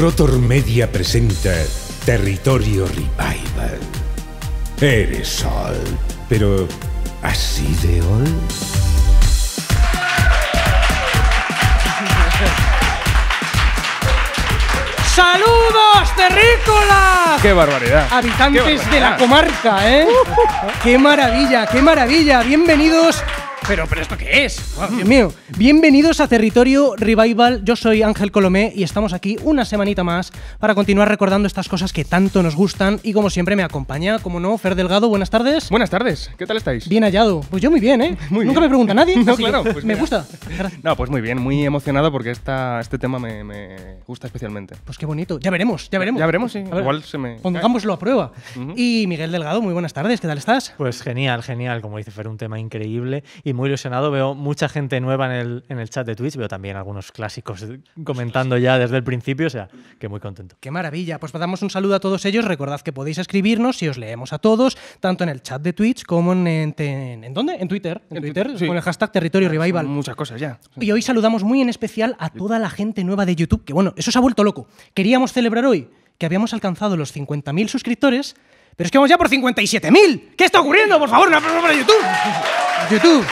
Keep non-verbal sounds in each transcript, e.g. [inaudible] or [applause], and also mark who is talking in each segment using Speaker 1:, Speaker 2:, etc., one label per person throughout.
Speaker 1: Rotor Media presenta Territorio Revival. Eres sol, pero así de hoy?
Speaker 2: ¡Saludos, terrícolas! ¡Qué barbaridad! Habitantes de la comarca,
Speaker 1: ¿eh? ¡Uh! ¡Qué maravilla, qué maravilla! Bienvenidos pero, pero ¿esto qué es? Dios mío. Bienvenidos a Territorio Revival. Yo soy Ángel Colomé y estamos aquí una semanita más para continuar recordando estas cosas que tanto nos gustan. Y como siempre, me acompaña, como no, Fer Delgado. Buenas tardes. Buenas tardes. ¿Qué tal estáis? Bien hallado. Pues yo muy bien, ¿eh? [laughs] Nunca me pregunta nadie. [laughs] no, claro. Pues [laughs] me gusta.
Speaker 2: No, pues muy bien. Muy emocionado porque esta, este tema me, gusta especialmente.
Speaker 1: Pues qué bonito. Ya veremos, ya veremos. Ya veremos, sí. Igual se me. Pongámoslo a prueba. Y Miguel Delgado, muy buenas tardes. ¿Qué tal estás? Pues genial, genial. Como dice Fer, un tema increíble y
Speaker 3: muy ilusionado. Veo mucha gente nueva en el, en el chat de Twitch. Veo también algunos clásicos comentando ya desde el principio. O sea, que muy contento.
Speaker 1: Qué maravilla. Pues damos un saludo a todos ellos. Recordad que podéis escribirnos y os leemos a todos, tanto en el chat de Twitch como en. ¿En, en, dónde? En Twitter. En, Twitter, con el hashtag Territorio ah, Revival. muchas cosas ya. Y hoy saludamos muy en especial a toda la gente nueva de YouTube, que bueno, eso se ha vuelto loco. Queríamos celebrar hoy que habíamos alcanzado los 50.000 suscriptores. Pero es que vamos ya por 57.000. ¿Qué está ocurriendo? Por favor, una persona para YouTube. [laughs] YouTube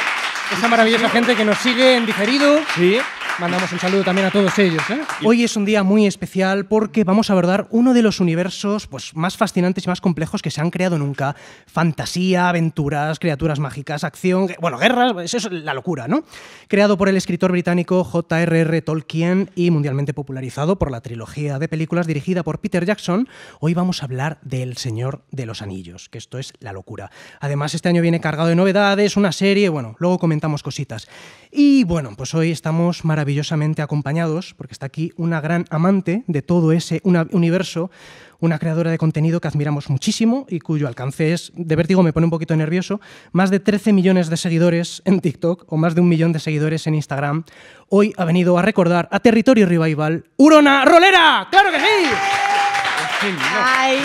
Speaker 1: esa maravillosa gente que nos sigue en diferido. Sí. Mandamos un saludo también a todos ellos. ¿eh? Hoy es un día muy especial porque vamos a abordar uno de los universos pues, más fascinantes y más complejos que se han creado nunca. Fantasía, aventuras, criaturas mágicas, acción, bueno, guerras, pues, eso es la locura, ¿no? Creado por el escritor británico J.R.R. Tolkien y mundialmente popularizado por la trilogía de películas dirigida por Peter Jackson, hoy vamos a hablar del Señor de los Anillos, que esto es la locura. Además, este año viene cargado de novedades, una serie, bueno, luego comentamos cositas. Y bueno, pues hoy estamos maravillosamente acompañados porque está aquí una gran amante de todo ese universo, una creadora de contenido que admiramos muchísimo y cuyo alcance es, de vértigo me pone un poquito nervioso, más de 13 millones de seguidores en TikTok o más de un millón de seguidores en Instagram. Hoy ha venido a recordar a Territorio Revival, Urona Rolera.
Speaker 4: ¡Claro que sí! ¡Ay!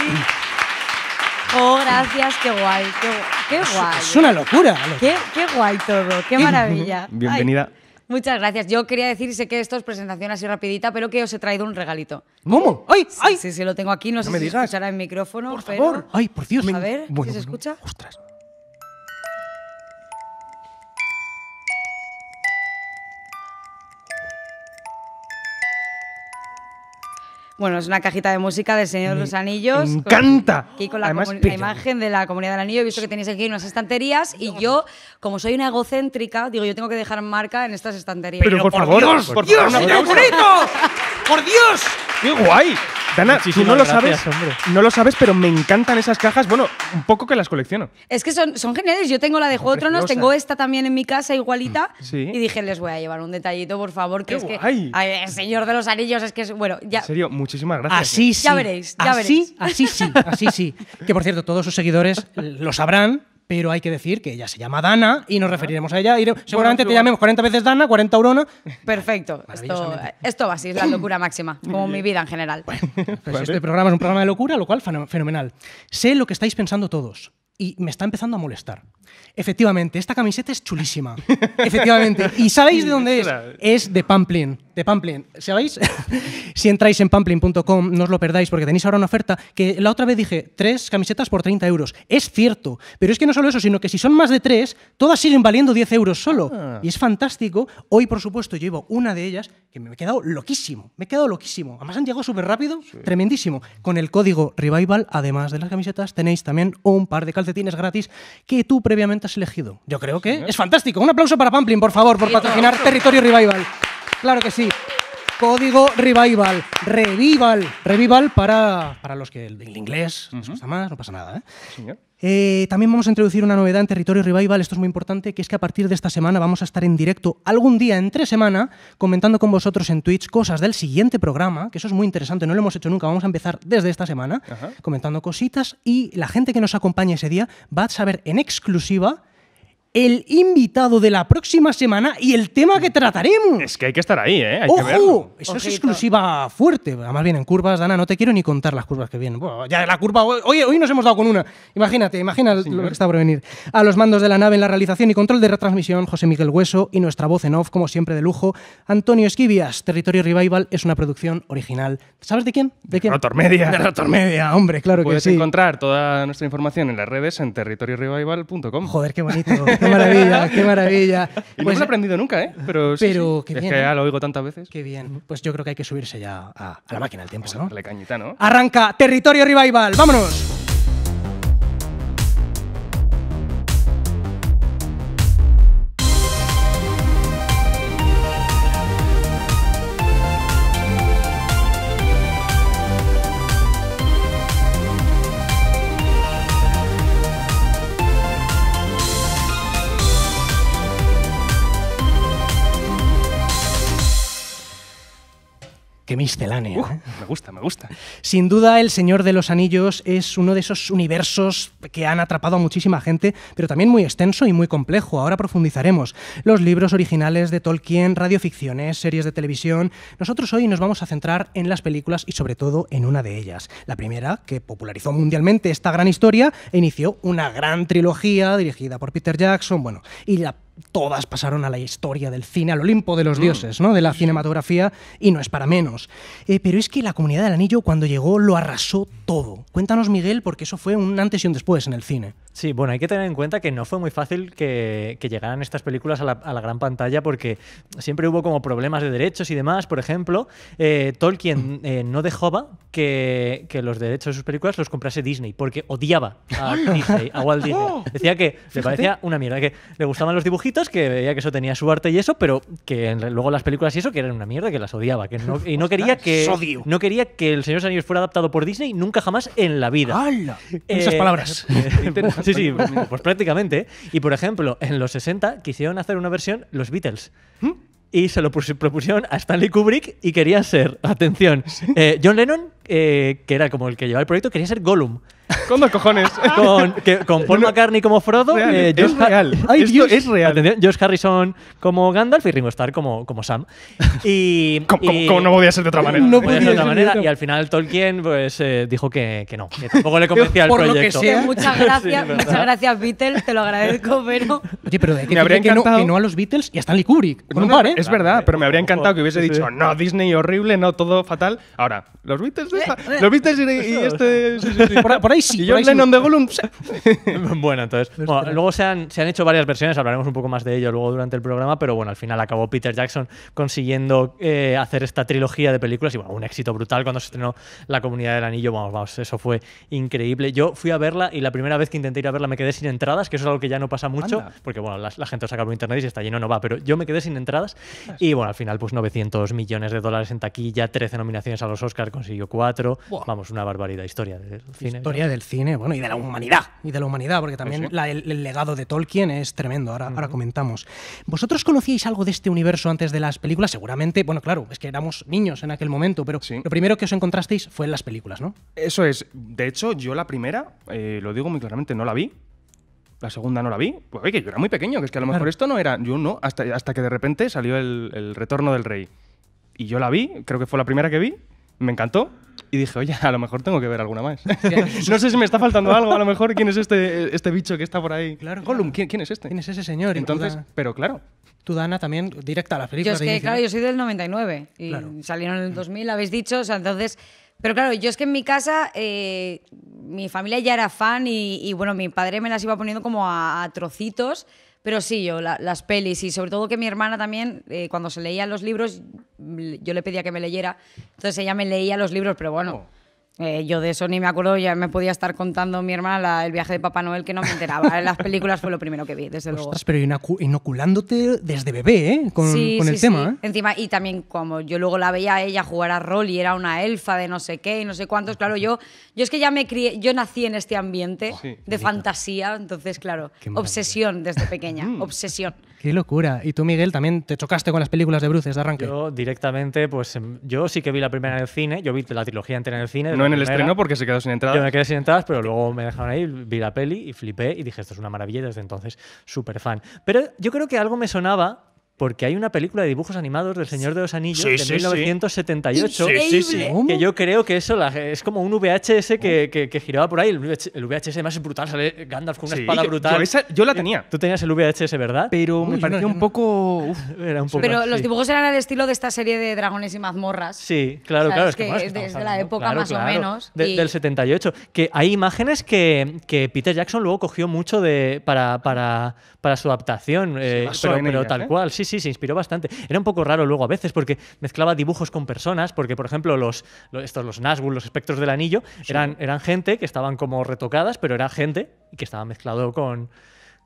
Speaker 4: Oh, gracias, qué guay, qué, guay. Es, una locura. Qué, qué guay todo, qué [laughs] maravilla. Bienvenida. Muchas gracias. Yo quería decir, sé que esto es presentación así rapidita, pero que os he traído un regalito. ¿Cómo? ¡Ay! Sí, sí, lo tengo aquí, no, sé si se escuchará en micrófono, por favor. ¡Ay, por Dios! A ver, se escucha? ¡Ostras! Bueno, es una cajita de música del Señor de los Anillos. Me encanta. aquí con la, imagen de la comunidad del anillo. He visto que tenéis aquí unas estanterías y yo, como soy una egocéntrica, digo, yo tengo que dejar marca en estas estanterías. Pero, por, favor, Dios, por Dios, por Dios, por Dios,
Speaker 2: Dana, no lo sabes, no lo sabes, pero me encantan esas cajas. Bueno, un poco que las colecciono.
Speaker 4: Es que son, geniales. Yo tengo la de Juego tengo esta también en mi casa igualita. Mm, y dije, les voy a llevar un detallito, por favor, que ay, el Señor de los Anillos es que es bueno, ya. En
Speaker 1: serio, muchísimas gracias. Así sí. Ya veréis, veréis. así sí, así sí. Que por cierto, todos sus seguidores lo sabrán pero hay que decir que ella se llama Dana y nos referiremos a ella. seguramente te llamemos 40 veces Dana, 40 Aurona.
Speaker 4: Perfecto. [laughs] Esto, va a ser la locura máxima, como mi vida en general. Pues
Speaker 1: este programa es un programa de locura, lo cual fenomenal. Sé lo que estáis pensando todos y me está empezando a molestar. Efectivamente, esta camiseta es chulísima. [laughs] Efectivamente. ¿Y sabéis de dónde es? Es de Pamplin. De Pamplin. ¿Sabéis? [laughs] si entráis en pamplin.com, no os lo perdáis porque tenéis ahora una oferta que la otra vez dije, tres camisetas por 30 euros. Es cierto. Pero es que no solo eso, sino que si son más de tres, todas siguen valiendo 10 euros solo. Ah. Y es fantástico. Hoy, por supuesto, llevo una de ellas que me he quedado loquísimo. Me he quedado loquísimo. Además han llegado súper rápido. Tremendísimo. Con el código Revival, además de las camisetas, tenéis también un par de tienes gratis que tú previamente has elegido. Yo creo que es fantástico. Un aplauso para Pamplin, por favor, por patrocinar Territorio Revival. Claro que sí. Código Revival, Revival, Revival para, para los que el, inglés les gusta más, no pasa nada. ¿eh? Eh, también vamos a introducir una novedad en Territorio Revival, esto es muy importante, que es que a partir de esta semana vamos a estar en directo algún día entre semana comentando con vosotros en Twitch cosas del siguiente programa, que eso es muy interesante, no lo hemos hecho nunca, vamos a empezar desde esta semana comentando cositas y la gente que nos acompaña ese día va a saber en exclusiva el invitado de la próxima semana y el
Speaker 2: tema que trataremos. Es que hay que estar ahí, ¿eh? Hay ¡Ojo! Que verlo. Eso es
Speaker 1: exclusiva fuerte. Además vienen curvas, Dana, no te quiero ni contar las curvas que vienen. ya la curva... Oye, hoy nos hemos dado con una. Imagínate, imagina lo que está por venir. A los mandos de la nave en la realización y control de retransmisión, José Miguel Hueso y nuestra voz en off, como siempre de lujo, Antonio Esquivias. Territorio Revival es una producción original. ¿Sabes de quién? ¿De quién? Media. De Rotormedia, hombre, claro que sí. Puedes
Speaker 2: encontrar toda nuestra información en las redes en territoriorevival.com. Joder, qué bonito. [laughs] qué maravilla, qué maravilla. [laughs] Y no pues aprendido nunca, ¿eh? Pero, sí, Qué es que ¿eh? ya lo oigo tantas veces. Qué bien. Pues yo creo que hay que subirse ya a, la máquina del tiempo, ¿no? La cañita, ¿no?
Speaker 1: Arranca Territorio Revival, vámonos. ¿eh? Me gusta, me gusta. Sin duda, El Señor de los Anillos es uno de esos universos que han atrapado a muchísima gente, pero también muy extenso y muy complejo. Ahora profundizaremos. Los libros originales de Tolkien, radioficciones, series de televisión. Nosotros hoy nos vamos a centrar en las películas y sobre todo en una de ellas. La primera, que popularizó mundialmente esta gran historia e inició una gran trilogía dirigida por Peter Jackson. Bueno, y la todas pasaron a la historia del cine, al Olimpo de los mm. dioses, ¿no? de la cinematografía, y no es para menos. Eh, pero es que la comunidad del anillo, cuando llegó, lo arrasó todo. Cuéntanos, Miguel, porque eso fue un antes y un después en el cine.
Speaker 3: Sí, bueno, hay que tener en cuenta que no fue muy fácil que, llegaran estas películas a la, gran pantalla porque siempre hubo como problemas de derechos y demás. Por ejemplo, eh, Tolkien [clears throat] eh, no dejaba que, los derechos de sus películas los comprase Disney porque odiaba a Disney, a Walt Disney. ¡Oh! Decía que le parecía una mierda, que le gustaban los dibujitos, que veía que eso tenía su arte y eso, pero que luego las películas y eso que eran una mierda, que las odiaba, y no quería que no quería que el señor Anillos fuera adaptado por Disney nunca jamás en la vida. Eh, esas palabras. [laughs] [laughs] sí, sí, pues prácticamente. Y por ejemplo, en los 60 quisieron hacer una versión los Beatles. ¿Mm? Y se lo propusieron a Stanley Kubrick y quería ser, atención, eh, John Lennon, eh, que era como el que llevaba el proyecto, quería ser Gollum. Con dos cojones. [laughs] con, que, con Paul McCartney como Frodo. Eh, es real. Ay, Esto Dios. es real. George Josh Harrison como Gandalf y Ringo Starr como, como Sam. [laughs] Y, como, no podía ser de otra manera. No podía ser de otra manera. Y al final Tolkien pues, eh, dijo que, que, no, que tampoco le [laughs] convencía el proyecto. Por lo que
Speaker 4: sea. Muchas gracias, muchas gracias, Beatles, te lo agradezco, pero.
Speaker 2: Oye, pero de que, habría encantado... que, no, a los Beatles y a Stanley Kubrick. Es verdad, pero me habría encantado que hubiese dicho, no, Disney horrible, no, todo fatal. Ahora, los Beatles eh, eh. ¿Lo viste y este? Por, ahí sí. [laughs]
Speaker 3: bueno, entonces. luego se han, se han hecho varias versiones, hablaremos un poco más de ello luego durante el programa, pero bueno, al final acabó Peter Jackson consiguiendo eh, hacer esta trilogía de películas y bueno, un éxito brutal cuando se estrenó La Comunidad del Anillo. Vamos, vamos, eso fue increíble. Yo fui a verla y la primera vez que intenté ir a verla me quedé sin entradas, que eso es algo que ya no pasa mucho, porque bueno, la, gente saca por internet y si está lleno no va, pero yo me quedé sin entradas y bueno, al final pues 900 millones de dólares en taquilla, 13 nominaciones a los Oscars, consiguió 4 Vamos, una barbaridad. Historia del cine. Historia
Speaker 1: del cine, bueno, y de la humanidad. Y de la humanidad, porque también el, legado de Tolkien es tremendo. Ahora, ahora comentamos. ¿Vosotros conocíais algo de este universo antes de las películas? Seguramente, bueno, claro, es que éramos niños en aquel momento,
Speaker 2: pero lo primero
Speaker 1: que os encontrasteis fue en las películas, ¿no?
Speaker 2: Eso es. De hecho, yo la primera, eh, lo digo muy claramente, no la vi. La segunda no la vi. Pues oye, que yo era muy pequeño, que es que a lo mejor esto no era. Yo no, hasta, hasta que de repente salió el retorno del rey y yo la vi, creo que fue la primera que vi, me encantó. Y dije, oye, a lo mejor tengo que ver alguna más. [laughs] [laughs] no sé si me está faltando algo, a lo mejor quién es este, este bicho que está por ahí. Claro, ¿quién, es este? ¿Quién es ese señor? Entonces, pero claro. Tú, Dana, también directa a la película. Yo claro,
Speaker 4: soy del 99 y salieron en el 2000, mm. habéis dicho, entonces... Pero claro, yo es que en mi casa eh, mi familia ya era fan y, bueno, mi padre me las iba poniendo como a trocitos pero sí, yo, las pelis y sobre todo que mi hermana también, eh, cuando se leían los libros, yo le pedía que me leyera. Entonces ella me leía los libros, pero bueno. Oh. Eh, yo de eso ni me acuerdo, ya me podía estar contando mi hermana el viaje de Papá Noel que no me enteraba. Las películas fue lo primero que vi, desde luego.
Speaker 1: pero inoculándote desde bebé, ¿eh? Con, sí, el sí. tema. ¿eh?
Speaker 4: Encima, y también como yo luego la veía a ella jugar a rol y era una elfa de no sé qué y no sé cuántos. Claro, yo, yo es que ya me crié, yo nací en este ambiente de fantasía, entonces, claro, obsesión desde pequeña, mm. obsesión.
Speaker 1: Qué locura. ¿Y tú, Miguel, también te chocaste con las películas de Bruce de arranque?
Speaker 3: Yo directamente, pues em, yo sí que vi la primera en el cine, yo vi la trilogía entera en el cine. No en el estreno porque se quedó sin entradas. Yo me quedé sin entradas, pero luego me dejaron ahí, vi la peli y flipé y dije, esto es una maravilla y desde entonces súper fan. Pero yo creo que algo me sonaba porque hay una película de dibujos animados del Señor de los Anillos de sí, 1978 sí. que yo creo que eso es como un VHS que, giraba por ahí. El VHS, más brutal, sale Gandalf con una espada brutal. Yo, la eh, tenía. Tú tenías el VHS, ¿verdad? Pero me parecía un, poco, [laughs] era un poco... Pero los dibujos
Speaker 4: eran al estilo de esta serie de dragones y mazmorras.
Speaker 3: Sí, claro, claro. Es que, desde
Speaker 4: la época más o menos. Del
Speaker 3: 78. Que hay imágenes que, Peter Jackson luego cogió mucho de, para, su adaptación, eh, pero, tal ¿eh? cual, sí, sí sí, se inspiró bastante. Era un poco raro luego a veces porque mezclaba dibujos con personas, porque por ejemplo los, estos, los Nazgûl, los espectros del anillo, eran, eran gente que estaban como retocadas, pero era gente que estaba mezclado con,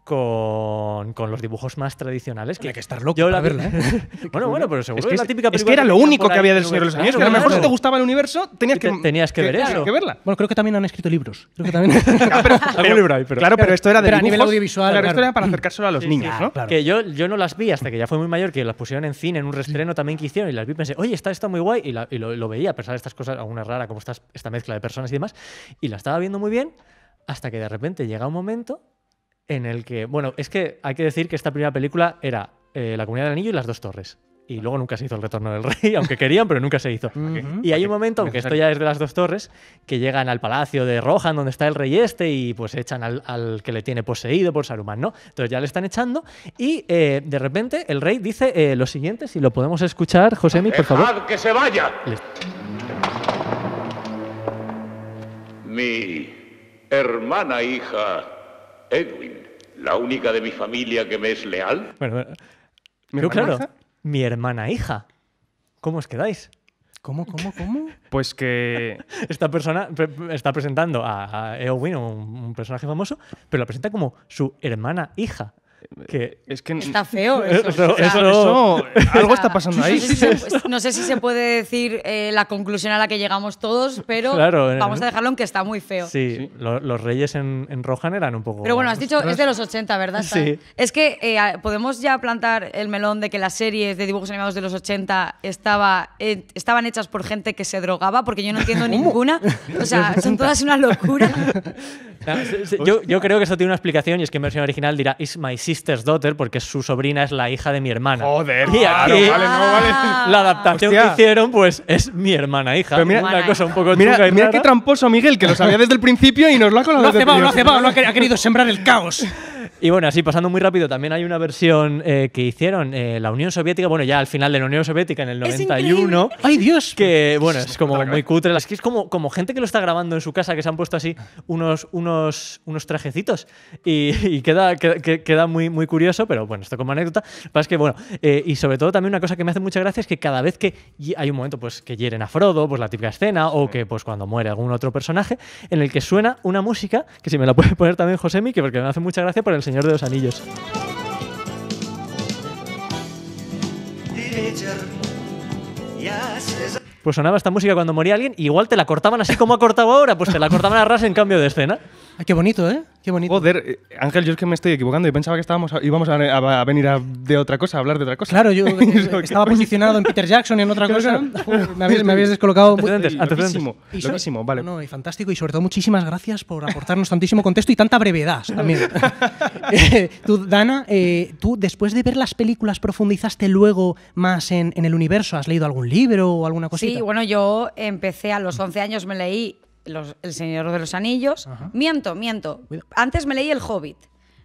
Speaker 3: con, los dibujos más tradicionales.
Speaker 1: Que, hay que estar loco yo
Speaker 3: para la verla, ¿eh? [laughs] bueno, bueno, pero seguro es que, típica película. Es que era lo único que, había del Señor de los Anillos. que a lo mejor
Speaker 2: si te gustaba el universo, tenías que, tenías ver Tenías que verla. Bueno, creo que también han escrito libros. Creo que también... [laughs] Ah, pero, libro pero, Claro, pero esto era de dibujos, nivel audiovisual. Claro, esto era para acercárselo a los niños, ¿no?
Speaker 3: Que yo, no las vi hasta que ya fue muy mayor, que las pusieron en cine, en un restreno también que hicieron, y las vi y pensé, oye, está está muy guay, y, lo, veía, a pesar de estas cosas, algunas rara, como esta mezcla de personas y demás, y la estaba viendo muy bien, hasta que de repente llega un momento en el que, bueno, es que hay que decir que esta primera película era eh, La Comunidad del Anillo y Las Dos Torres. Y luego nunca se hizo el retorno del rey, [laughs] aunque querían, pero nunca se hizo. Y hay un momento, aunque esto ya es de las dos torres, que llegan al palacio de Rohan, donde está el rey este, y pues echan al, que le tiene poseído por Saruman, ¿no? Entonces ya le están echando, y eh, de repente el rey dice eh, lo siguiente, si lo podemos escuchar, Josemi, por favor. que se vaya! Mi hermana hija, Edwin la única de mi familia que me es leal. Bueno, pero claro, mi hermana hija. ¿Cómo os quedáis?
Speaker 1: ¿Cómo, cómo, cómo? [laughs]
Speaker 3: Pues que. Esta persona está presentando a, Eowyn, un, personaje famoso, pero la presenta como su hermana hija que es que está feo eso. no. algo está pasando ahí. No sé si se,
Speaker 4: puede decir eh, la conclusión a la que llegamos todos, pero eh. vamos a dejarlo en que está muy feo.
Speaker 3: Sí, los reyes en, en, Rohan eran un poco... Pero bueno, has dicho, es de los
Speaker 4: 80, ¿verdad? Sí. Es que eh, podemos ya plantar el melón de que las series de dibujos animados de los 80 estaba, estaban hechas por gente que se drogaba, porque yo no entiendo ninguna. O sea, son todas una locura. [laughs]
Speaker 3: yo, yo creo que eso tiene una explicación y es que en versión original dirá, is my Sister's Daughter, porque su sobrina es la hija de mi hermana. Joder, y claro, vale, no, vale. Ah. La adaptación que hicieron, pues, es mi hermana hija. Pero mira, una cosa un poco mira, mira qué
Speaker 2: tramposo Miguel, que lo sabía desde el principio y nos lo ha colado. Lo ha cebado, lo ha cebado,
Speaker 1: ha querido
Speaker 3: sembrar el caos. Y bueno, así pasando muy rápido, también hay una versión eh, que hicieron eh, la Unión Soviética, bueno, ya al final de la Unión Soviética en el 91. ¡Ay, Dios! Que bueno, es como muy cutre. Es que es como, como gente que lo está grabando en su casa, que se han puesto así unos, unos, unos trajecitos. Y, queda, queda, muy, muy curioso, pero bueno, esto como anécdota. Pues que bueno, eh, y sobre todo también una cosa que me hace mucha gracia es que cada vez que hay un momento pues, que hieren a Frodo, pues la típica escena, o que pues cuando muere algún otro personaje, en el que suena una música, que si me la puede poner también Josemi, que porque me hace mucha gracia por el Señor de los Anillos pues sonaba esta música cuando moría alguien, igual te la cortaban así como ha cortado ahora, pues te la cortaban a ras en cambio de escena. Ah, qué bonito,
Speaker 2: ¿eh? Qué bonito. Joder, eh, Ángel, yo es que me estoy equivocando y pensaba que estábamos íbamos a, venir a- de otra cosa, a hablar de otra cosa. Claro, yo [laughs] estaba posicionado en Peter Jackson y en otra cosa.
Speaker 1: [laughs] Me habías descolocado. muy- Antecedentes, Loquísimo, vale. No, y fantástico. Y sobre todo, muchísimas gracias por aportarnos tantísimo contexto y tanta brevedad también. [laughs] Eh, tú, Dana, eh, tú después de ver las películas, ¿profundizaste luego más en el universo? ¿Has leído algún libro o alguna cosita? y
Speaker 4: bueno, yo empecé a los 11 años, me leí El Señor de los Anillos. Miento, miento. Antes me leí El Hobbit.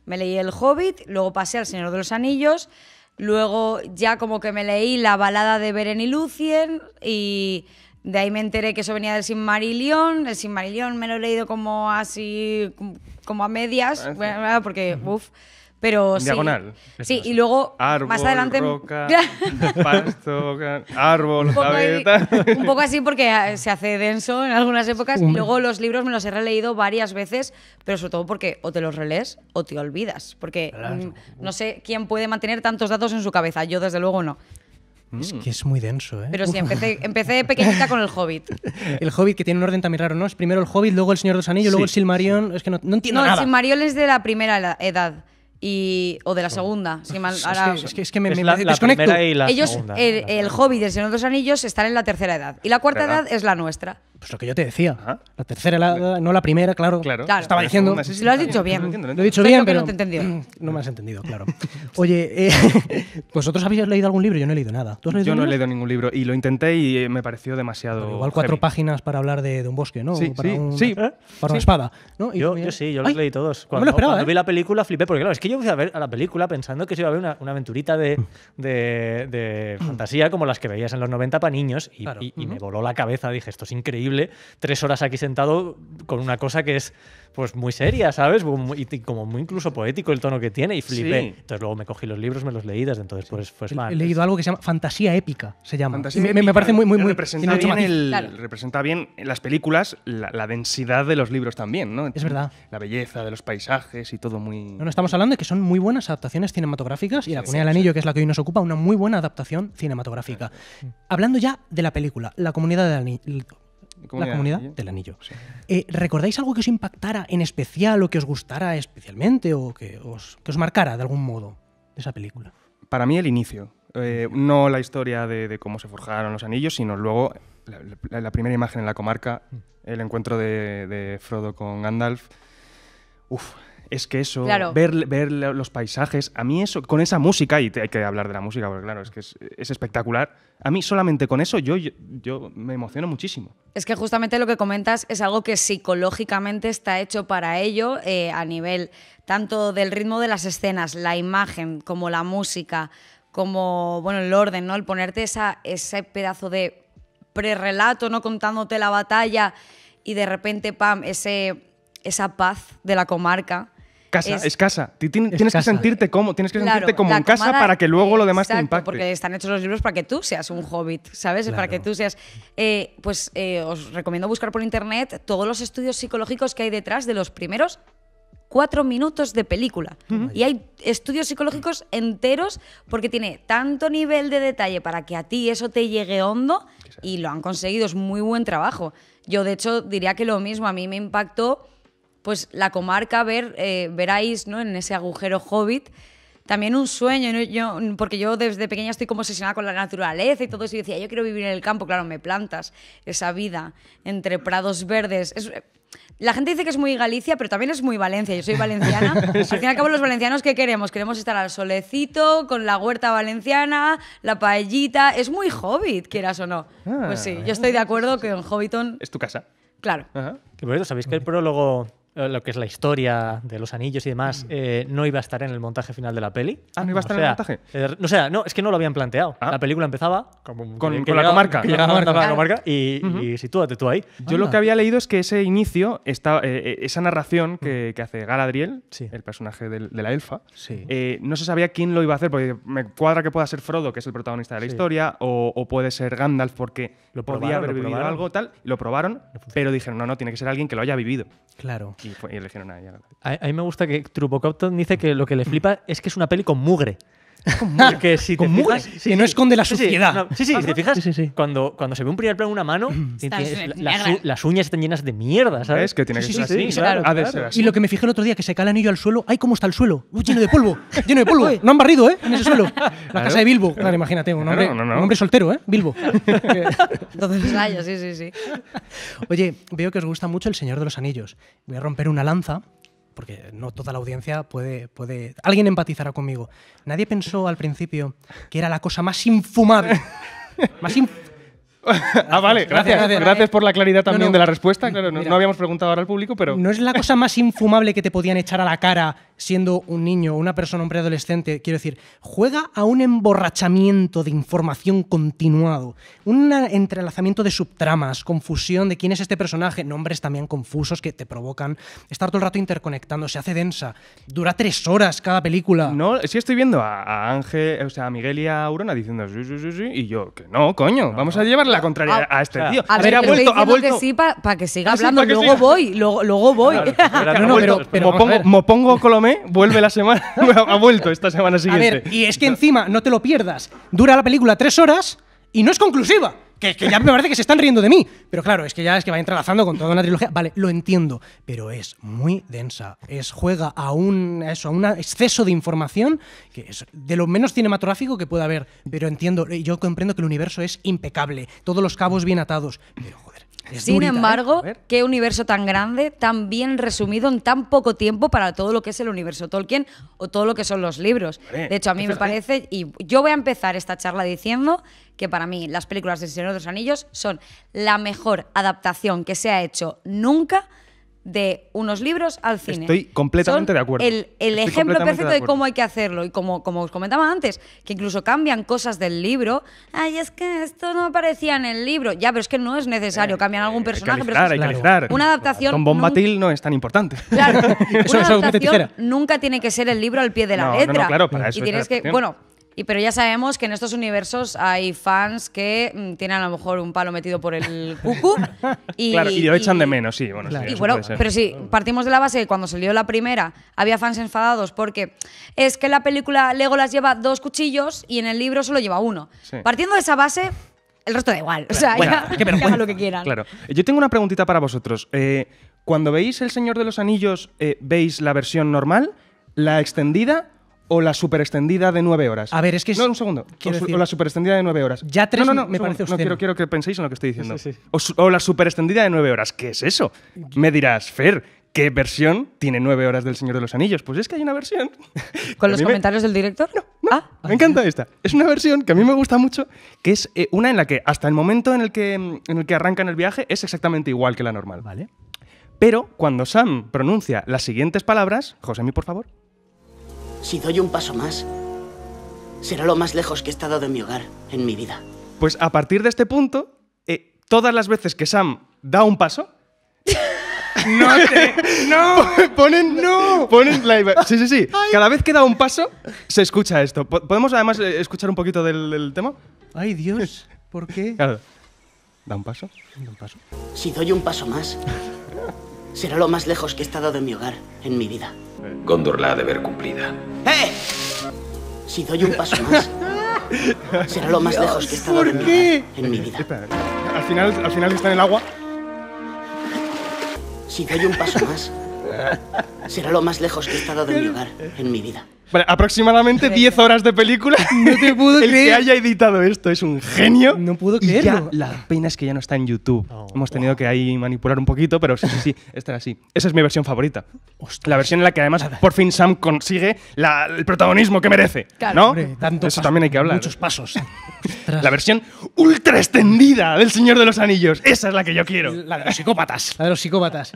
Speaker 4: Me leí El Hobbit, luego pasé al Señor de los Anillos, luego ya como que me leí la balada de Beren y Lucien y de ahí me enteré que eso venía del de El marilión me lo he leído como así, como a medias, ah, porque, uff. Pero sí. Diagonal. Sí, y luego más adelante. Roca,
Speaker 2: [laughs] pasto, árbol, un poco,
Speaker 4: un poco así porque ah, se hace denso en algunas épocas. Y luego los libros me los he releído varias veces, pero sobre todo porque o te los relees o te olvidas. Porque mm, no sé quién puede mantener tantos datos en su cabeza. Yo, desde luego, no.
Speaker 1: Es que es muy denso, ¿eh? Pero sí, empecé,
Speaker 4: empecé pequeñita con el Hobbit.
Speaker 1: [laughs] el Hobbit, que tiene un orden también raro, ¿no? Es primero el Hobbit, luego el Señor de los Anillos, luego el Silmarion Es que no, entiendo nada. No, el
Speaker 4: Silmarion es de la primera edad o de la segunda. es, que, me, Ellos, el, hobby de los Anillos, están en la tercera edad. Y la cuarta edad es la nuestra.
Speaker 1: Pues lo que yo te decía. La tercera, no la primera, claro. Claro. Estaba diciendo. lo has dicho bien. Lo he dicho bien, pero. No, te entendido. [clears throat] no me has entendido, claro. Oye, eh, [laughs] ¿vosotros habéis leído algún libro? Yo no he leído nada. yo no he leído
Speaker 2: ningún libro y lo intenté y eh, me pareció demasiado. igual cuatro
Speaker 1: páginas para hablar de, un bosque, ¿no? Sí, para Para una espada.
Speaker 2: yo, sí, yo
Speaker 3: los leí todos. Cuando, vi ¿eh? la película flipé, porque claro, es que yo fui a ver a la película pensando que se iba a ver una, aventurita de, fantasía como las que veías en los 90 para niños y, me voló la cabeza. Dije, esto es increíble tres horas aquí sentado con una cosa que es pues muy seria, ¿sabes? Y como muy incluso poético el tono que tiene y flipé. Entonces luego me cogí los libros, me los leí desde
Speaker 2: entonces pues mal He
Speaker 1: leído algo que se llama Fantasía épica, se llama. Fantasía me, épica, me, parece muy muy muy representa bien,
Speaker 2: representa bien las películas la, densidad de los libros también, ¿no? Es verdad. La belleza de los paisajes y todo muy No, estamos
Speaker 1: hablando de que son muy buenas adaptaciones cinematográficas y La comunidad del anillo, que es la que hoy nos ocupa, una muy buena adaptación cinematográfica. Hablando ya de la película, La comunidad del anillo la comunidad del anillo. Eh, ¿Recordáis algo que os impactara en especial o que os gustara especialmente o que os, os marcara de algún modo de esa película?
Speaker 2: Para mí el inicio. Eh, no la historia de, cómo se forjaron los anillos, sino luego la, primera imagen en la comarca, mm. el encuentro de, de Frodo con Gandalf. Uf, es que eso, ver, ver los paisajes, a mí eso, con esa música, y hay que hablar de la música, porque claro, es que es, espectacular, a mí solamente con eso yo, yo, me emociono muchísimo.
Speaker 4: Es que justamente lo que comentas es algo que psicológicamente está hecho para ello eh, a nivel tanto del ritmo de las escenas, la imagen, como la música, como bueno, el orden, ¿no? El ponerte esa, ese pedazo de prerrelato, ¿no? Contándote la batalla y de repente, pam, ese, esa paz de la comarca Casa, es,
Speaker 2: casa. Tienes, que sentirte como, tienes que sentirte como en casa para que luego lo demás te impacte. Porque están
Speaker 4: hechos los libros para que tú seas un hobbit, ¿sabes? Para que tú seas. Eh, pues eh, os recomiendo buscar por internet todos los estudios psicológicos que hay detrás de los primeros cuatro minutos de película. Y hay estudios psicológicos enteros porque tiene tanto nivel de detalle para que a ti eso te llegue hondo y lo han conseguido, es muy buen trabajo. Yo de hecho diría que lo mismo, a mí me impactó pues la comarca ver, eh, veráis ¿no? en ese agujero hobbit también un sueño, yo, porque yo desde pequeña estoy como obsesionada con la naturaleza y todo eso, y decía, yo quiero vivir en el campo, claro, me plantas esa vida entre prados verdes. la gente dice que es muy Galicia, pero también es muy Valencia. Yo soy valenciana. [laughs] Al fin y al cabo, los valencianos, ¿qué queremos? Queremos estar al solecito, con la huerta valenciana, la paellita. Es muy hobbit, quieras o no. pues sí, ah. yo estoy de acuerdo que en Hobbiton. Es tu casa. Claro. Ajá.
Speaker 3: Qué bonito, ¿sabéis que el prólogo eh, lo que es la historia de los anillos y demás, mm. eh, no iba a estar en el montaje final de la peli. Ah, no iba a estar en el montaje. Eh, o
Speaker 2: sea, no, es que no lo habían planteado. Ah. La película empezaba
Speaker 3: con, la comarca.
Speaker 2: y, sitúate tú ahí. Yo lo que había leído es que ese inicio, esa narración que, hace Galadriel, el personaje de, la elfa, no se sabía quién lo iba a hacer, porque me cuadra que pueda ser Frodo, que es el protagonista de la historia, o, puede ser Gandalf, porque lo podía haber vivido algo tal, lo probaron, pero dijeron, no, no, tiene que ser alguien que lo haya vivido. Claro. Y,
Speaker 3: a A, mí me gusta que Copton dice que lo que le flipa es que es una peli con mugre que si te fijas, que no esconde la suciedad. sí, sí, si te fijas, Cuando, cuando se ve un primer plano en una mano, las, uñas están llenas de mierda, ¿sabes? que tiene que ser así. Y lo
Speaker 1: que me fijé el otro día, que se cae el anillo al suelo, ¡ay, cómo está el suelo! Uy, lleno de polvo! [laughs] ¡Lleno de polvo! No han barrido, ¿eh? En ese suelo. La [laughs] casa de Bilbo. Claro, imagínate, un hombre, soltero, ¿eh? Bilbo.
Speaker 4: [laughs] Entonces, pues sí, sí, sí.
Speaker 1: Oye, veo que os gusta mucho El Señor de los Anillos. Voy a romper una lanza porque no toda la audiencia puede, puede... Alguien empatizará conmigo. Nadie pensó al principio que era la cosa más infumable. [laughs] más ah, vale, gracias. Gracias,
Speaker 2: por la claridad también de la respuesta. Claro, no, habíamos preguntado ahora al público, pero. No es la cosa más infumable
Speaker 1: que te podían echar a la cara siendo un niño, una persona, hombre adolescente. Quiero decir, juega a un emborrachamiento de información continuado, un entrelazamiento de subtramas, confusión de quién es este personaje, nombres también confusos que te provocan. Estar todo el rato interconectando, se hace densa.
Speaker 2: Dura tres horas cada película. No, sí estoy viendo a, Ángel, o sea, a Miguel y a Aurona diciendo sí, sí, sí, y yo, que no, coño, vamos a llevarla la contraria ah, a, este tío. A, ver, ha vuelto,
Speaker 4: ha vuelto. que sí para que siga ah, hablando. luego, Voy, luego, luego voy, [laughs] no, no,
Speaker 2: pero, Mopongo, Colomé vuelve la semana, [laughs] [laughs] ha vuelto esta semana siguiente. A ver,
Speaker 1: y es que encima, no te lo pierdas, dura la película tres horas y no es conclusiva que, ya me parece que se están riendo de mí. Pero claro, es que ya es que va entrelazando con toda una trilogía. Vale, lo entiendo, pero es muy densa. Es, juega a un, eso, a un exceso de información que es de lo menos cinematográfico que pueda haber. Pero entiendo, yo comprendo que el universo es impecable, todos los cabos bien atados. Pero,
Speaker 4: sin ¿eh? embargo, qué universo tan grande, tan bien resumido en tan poco tiempo para todo lo que es el universo Tolkien o todo lo que son los libros. de hecho, a mí me parece, y yo voy a empezar esta charla diciendo que para mí las películas de Señor de los Anillos son la mejor adaptación que se ha hecho nunca de unos libros al cine. Estoy completamente de acuerdo. El, el ejemplo perfecto de, cómo hay que hacerlo. Y como, como os comentaba antes, que incluso cambian cosas del libro. Ay, es que esto no aparecía en el libro. Ya, pero es que no es necesario. cambiar eh, cambian algún eh, personaje. que Una adaptación. Con Bombatil
Speaker 2: no es tan importante. [laughs] Claro.
Speaker 4: [laughs] una adaptación nunca tiene que ser el libro al pie de la letra. No, claro, para eso y tienes que. Bueno y, pero ya sabemos que en estos universos hay fans que mm, tienen a lo mejor un palo metido por el cucu. [laughs] y, claro, y lo echan
Speaker 2: de menos, sí. Bueno, sí, bueno pero si
Speaker 4: partimos de la base que cuando salió la primera, había fans enfadados porque es que la película Lego las lleva dos cuchillos y en el libro solo lleva uno. Partiendo de esa base, el resto da igual. o sea, que [laughs] lo que quieran. Claro.
Speaker 2: Yo tengo una preguntita para vosotros. Eh, cuando veis El Señor de los Anillos, eh, ¿veis la versión normal, la extendida o la superestendida de nueve horas. A ver, es que... No, un segundo. O, o, la superestendida de nueve horas. Ya tres no, no, no, No, quiero, quiero, que penséis en lo que estoy diciendo. O, la la superestendida de nueve horas. ¿Qué es eso? Me dirás, Fer, ¿qué versión tiene nueve horas del Señor de los Anillos? Pues es que hay una versión... [laughs] ¿Con los comentarios
Speaker 4: del director? No,
Speaker 2: ah. me encanta esta. Es una versión que a mí me gusta mucho, que es eh, una en la que hasta el momento en el que, en el que arrancan el viaje es exactamente igual que la normal. Vale. Pero cuando Sam pronuncia las siguientes palabras, mí por favor. Si doy un paso más, será lo más lejos que he estado de mi hogar en mi vida. Pues a partir de este punto, eh, todas las veces que Sam da un paso, [laughs] No ¡No! Ponen. ¡No! Ponen Sí, sí, sí. [laughs] Cada vez que da un paso, se escucha esto. ¿Podemos además eh, escuchar un poquito del, del tema? ¡Ay, Dios! [laughs] ¿Por qué? Claro. Da un paso, da un paso. Si doy un paso más, será lo más lejos que he estado de mi hogar en mi vida. Gondor la ha de ver cumplida. ¡Eh! Si doy un paso más, será lo más lejos que he estado en mi vida. Al final, al final está en el agua. Si doy un paso más, será lo más lejos que he estado de mi hogar en mi vida aproximadamente 10 horas de película. [laughs] No te puedo el que haya editado esto es un genio. No puedo creerlo. Y la pena es que ya no está en YouTube. Oh, Hemos tenido que ahí manipular un poquito, pero sí, sí, sí, [laughs] esta era así. Esa es mi versión favorita. La versión en la que además por fin Sam consigue el protagonismo que merece. Claro, ¿no? Hombre, tanto Eso también hay que hablar. Muchos pasos. [laughs] la versión ultra extendida del Señor de los Anillos. Esa
Speaker 1: es la que yo quiero. La de los psicópatas. La de los psicópatas.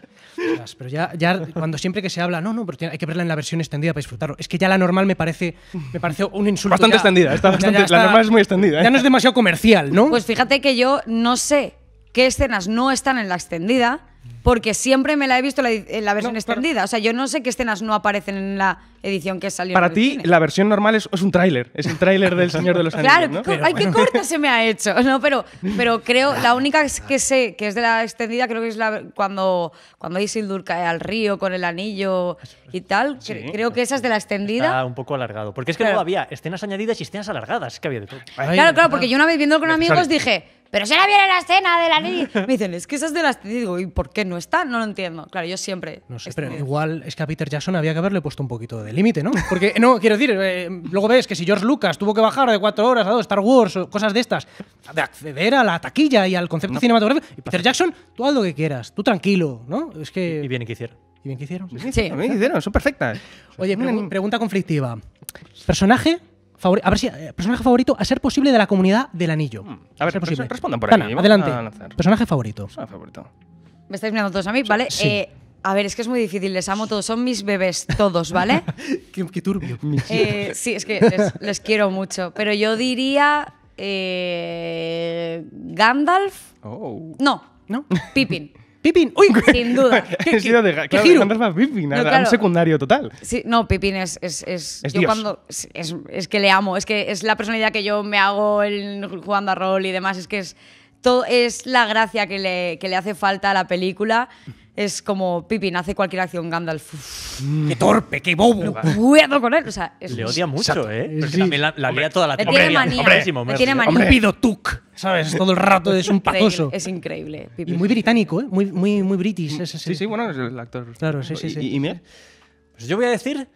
Speaker 1: pero ya, ya cuando siempre que se habla, no, no, pero hay que verla en la versión extendida para disfrutarlo. Es que ya la normal me parece, me un insulto. Bastante extendida, está bastante, la normal es muy extendida. ¿eh? Ya no es demasiado comercial, ¿no? Pues
Speaker 4: fíjate que yo no sé qué escenas no están en la extendida porque siempre me la he visto en eh, la versión extendida. O sea, yo no sé qué escenas no aparecen en la edición que salió. Para ti,
Speaker 2: la versión normal es, un tráiler. Es el tráiler del Señor de los Anillos. Claro, ¿no? que ay, qué corta
Speaker 4: se me ha hecho. No, pero, [laughs] pero creo, la única que sé que es de la extendida, creo que es cuando, cuando Isildur cae al río con el anillo y tal. creo que esa es de la extendida. Está
Speaker 3: un poco alargado. Porque es que no había escenas añadidas y escenas alargadas. Que había de todo. claro, claro, porque yo una
Speaker 4: vez viéndolo con amigos dije pero será bien la escena de la ley. [laughs] Me dicen, es que esas de las... Digo, ¿y por qué no están? No lo entiendo. Claro, yo siempre...
Speaker 1: No sé, pero igual es que a Peter Jackson había que haberle puesto un poquito de límite, ¿no? Porque, no, quiero decir, eh, luego ves que si George Lucas tuvo que bajar de cuatro horas a dos Star Wars o cosas de estas, de acceder a la taquilla y al concepto cinematográfico, y Peter Jackson, tú haz lo que quieras, tú tranquilo, ¿no? Es que... Y, bien que hicieron. ¿Y bien que hicieron? Sí. Bien que hicieron, son perfectas. Oye, pregunta conflictiva. ¿Personaje a ver si, eh, personaje favorito a ser posible de la comunidad del anillo. Hmm,
Speaker 2: a ver, pues si respondan por ¿eh? adelante.
Speaker 1: personaje favorito.
Speaker 2: favorito.
Speaker 4: Me estáis mirando todos a mí, ¿vale? Eh, a ver, es que es muy difícil, les amo todos, son mis bebés todos, ¿vale? [laughs] qué, turbio. [laughs] Eh, sí, es que les, quiero mucho, pero yo diría Gandalf. Oh. No, ¿no? Pippin. [laughs] Pippin, uy, sin [laughs] duda. ¿Qué,
Speaker 2: claro, giro? no, un secundario total.
Speaker 4: no, Pippin es, es, yo cuando es, que le amo, es que es la personalidad que yo me hago jugando a rol y demás, es que es todo es la gracia que le, que le hace falta a la película es como Pippin hace cualquier acción Gandalf.
Speaker 3: ¡Qué torpe, qué bobo! No
Speaker 4: puedo con él. Le odia mucho,
Speaker 3: ¿eh? también la, la toda la tiene manía. Hombre, tiene manía. pido
Speaker 4: tuk, ¿sabes? Todo el rato es un pazoso. Es increíble. Y
Speaker 1: muy británico, ¿eh? Muy, muy, muy british. sí. sí, bueno, es el actor. Claro, sí, sí. sí. ¿Y, y, Pues yo voy a decir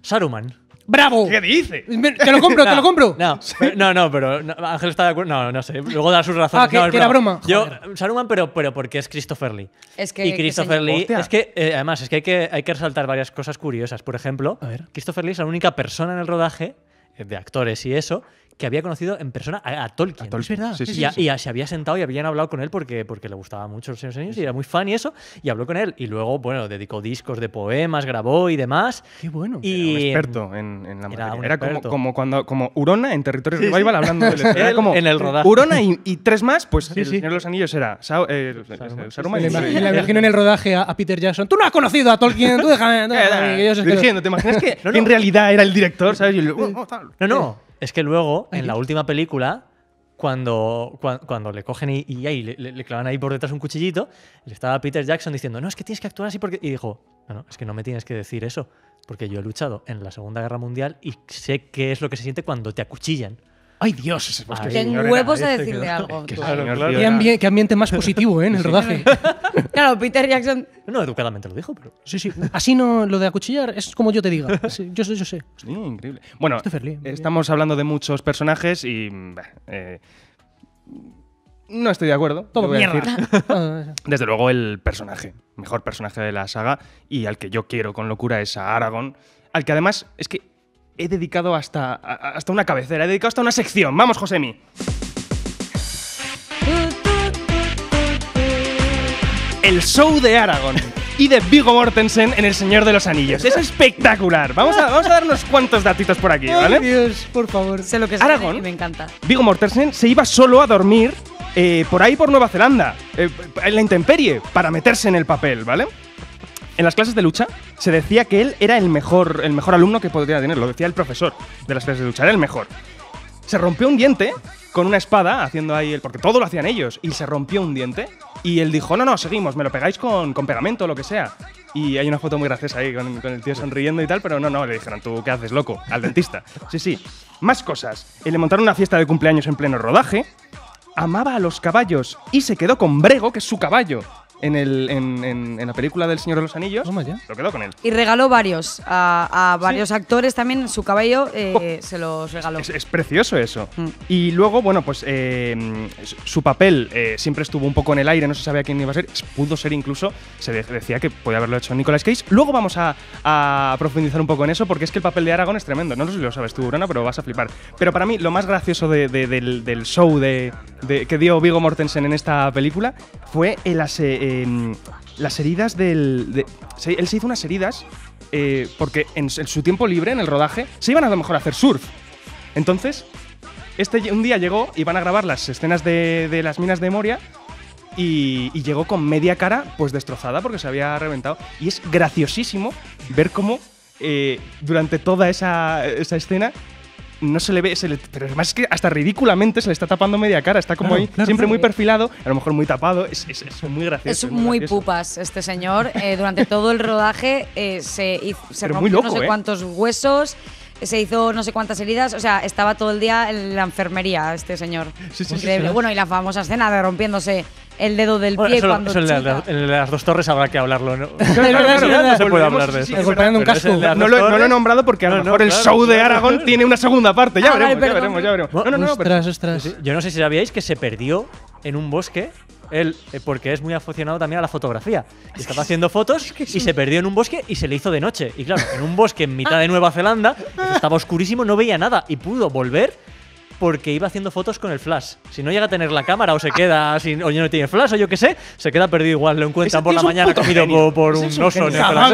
Speaker 1: Saruman. ¡Bravo! ¿Qué dice? Te lo compro, te lo [laughs] compro. No,
Speaker 3: [laughs] no, no, pero Ángel está de acuerdo. No, no sé. Luego da sus razones. Ah, que, era broma. Yo, Saruman, pero, pero porque es Christopher Lee. Es que, y Christopher Lee. Es que, eh, además, es que hay, que hay que resaltar varias cosas curiosas. Por ejemplo, A ver. Christopher Lee es la única persona en el rodaje, eh, de actores y eso, que había conocido en persona a, Tolkien. ¿Es verdad? Sí, y, se había sentado y habían hablado con él porque, porque le gustaba mucho los Señores Anillos y era muy fan y eso. Y habló con él. Y luego, bueno, dedicó discos de poemas, grabó y
Speaker 2: demás. Qué bueno. era un experto en, la materia. Era, como, como, cuando como Urona en territorio revival hablando [laughs] él. era como en el rodaje. Urona y, tres más, pues el Señor de los Anillos era eh, Saruman. Y la imagino
Speaker 1: en el rodaje a, Peter Jackson. Tú no has conocido a Tolkien, tú déjame.
Speaker 2: ¿te imaginas que en realidad era el director? ¿sabes? Oh, oh, no, no.
Speaker 1: Es que luego,
Speaker 3: en la última película, cuando, cuando, le cogen y, le, le, clavan ahí por detrás un cuchillito, le estaba Peter Jackson diciendo, no, es que tienes que actuar así porque... Y dijo, no, no, es que no me tienes que decir eso, porque yo he luchado en la Segunda Guerra Mundial y sé qué es lo que se siente cuando te acuchillan.
Speaker 1: ¡Ay, Dios! Pues Tengo huevos de este decirle algo. qué, ambiente más positivo ¿eh? en el rodaje. [laughs] claro, Peter Jackson.
Speaker 2: No, educadamente lo dijo, pero.
Speaker 1: Sí, sí. Así no, lo de acuchillar es como yo te diga. yo sé, yo sé.
Speaker 2: Sí, increíble. Bueno, estamos hablando de muchos personajes y. Eh, no estoy de acuerdo. Todo mierda. [laughs] Desde luego, el personaje, mejor personaje de la saga y al que yo quiero con locura es a Aragorn. Al que además es que he dedicado hasta, hasta una cabecera, he dedicado hasta una sección. Vamos, Josemi. El show de Aragón y de Vigo Mortensen en El Señor de los Anillos. Es espectacular. Vamos a, darnos a dar cuantos datitos por aquí, ¿vale?
Speaker 1: Dios, por favor. Sé lo que es Aragón.
Speaker 4: Me encanta.
Speaker 2: Vigo Mortensen se iba solo a dormir eh, por ahí por Nueva Zelanda, eh, en la intemperie, para meterse en el papel, ¿vale? en las clases de lucha se decía que él era el mejor, el mejor alumno que podría tener, lo decía el profesor de las clases de lucha, era el mejor. Se rompió un diente con una espada, haciendo ahí el. porque todo lo hacían ellos, y se rompió un diente. Y él dijo: No, no, seguimos, me lo pegáis con, con pegamento o lo que sea. Y hay una foto muy graciosa ahí con, el tío sonriendo y tal, pero no, no, le dijeron: ¿Tú qué haces, loco? Al dentista. Sí, sí. Más cosas. le montaron una fiesta de cumpleaños en pleno rodaje amaba a los caballos y se quedó con Brego, que es su caballo en, la película del Señor de los Anillos. Lo quedó con él.
Speaker 4: Y regaló varios. A, varios actores también su cabello eh, oh. se los regaló. Es,
Speaker 2: precioso eso. Mm. Y luego, bueno, pues eh, su papel eh, siempre estuvo un poco en el aire, no se sabía quién iba a ser. Pudo ser incluso, se decía que podía haberlo hecho Nicolas Cage. Luego vamos a, profundizar un poco en eso porque es que el papel de Aragón es tremendo. No sé si lo sabes tú, Urana, pero vas a flipar. Pero para mí, lo más gracioso del, show de, que dio Vigo Mortensen en esta película fue el ase Em, las heridas del... De, él se hizo unas heridas eh, porque en, su tiempo libre, en el rodaje, se iban a lo mejor a hacer surf. Entonces, este un día llegó, iban a grabar las escenas de, las minas de Moria y, llegó con media cara pues destrozada porque se había reventado. Y es graciosísimo ver cómo eh, durante toda esa, esa escena no se le ve, pero además es que hasta ridículamente se le está tapando media cara, está como ahí, siempre muy perfilado, a lo mejor muy tapado, es, muy gracioso. Es muy,
Speaker 4: pupas este señor, eh, durante todo el rodaje eh, se, rompió no sé ¿eh? cuántos huesos se hizo no sé cuántas heridas, o sea, estaba todo el día en la enfermería este señor. Sí, sí, Increíble. bueno, y la famosa escena de rompiéndose el dedo del pie cuando
Speaker 2: en, las dos torres habrá que hablarlo, ¿no? [laughs] se puede hablar de eso. No lo he nombrado porque a el show de Aragón tiene una segunda parte. Ya veremos,
Speaker 3: Yo no sé si sabíais que se perdió en un bosque él, eh, porque es muy aficionado también a la fotografía. [laughs] estaba haciendo fotos y se perdió en un bosque y se le hizo de noche. Y claro, en un bosque en mitad de Nueva Zelanda, pues ah. estaba oscurísimo, no veía nada y pudo volver porque iba haciendo fotos con el flash. Si no llega a tener la cámara o se queda sin, o ya no tiene flash o yo qué sé, se queda perdido igual. Lo encuentra por la mañana comido por, un oso. [laughs]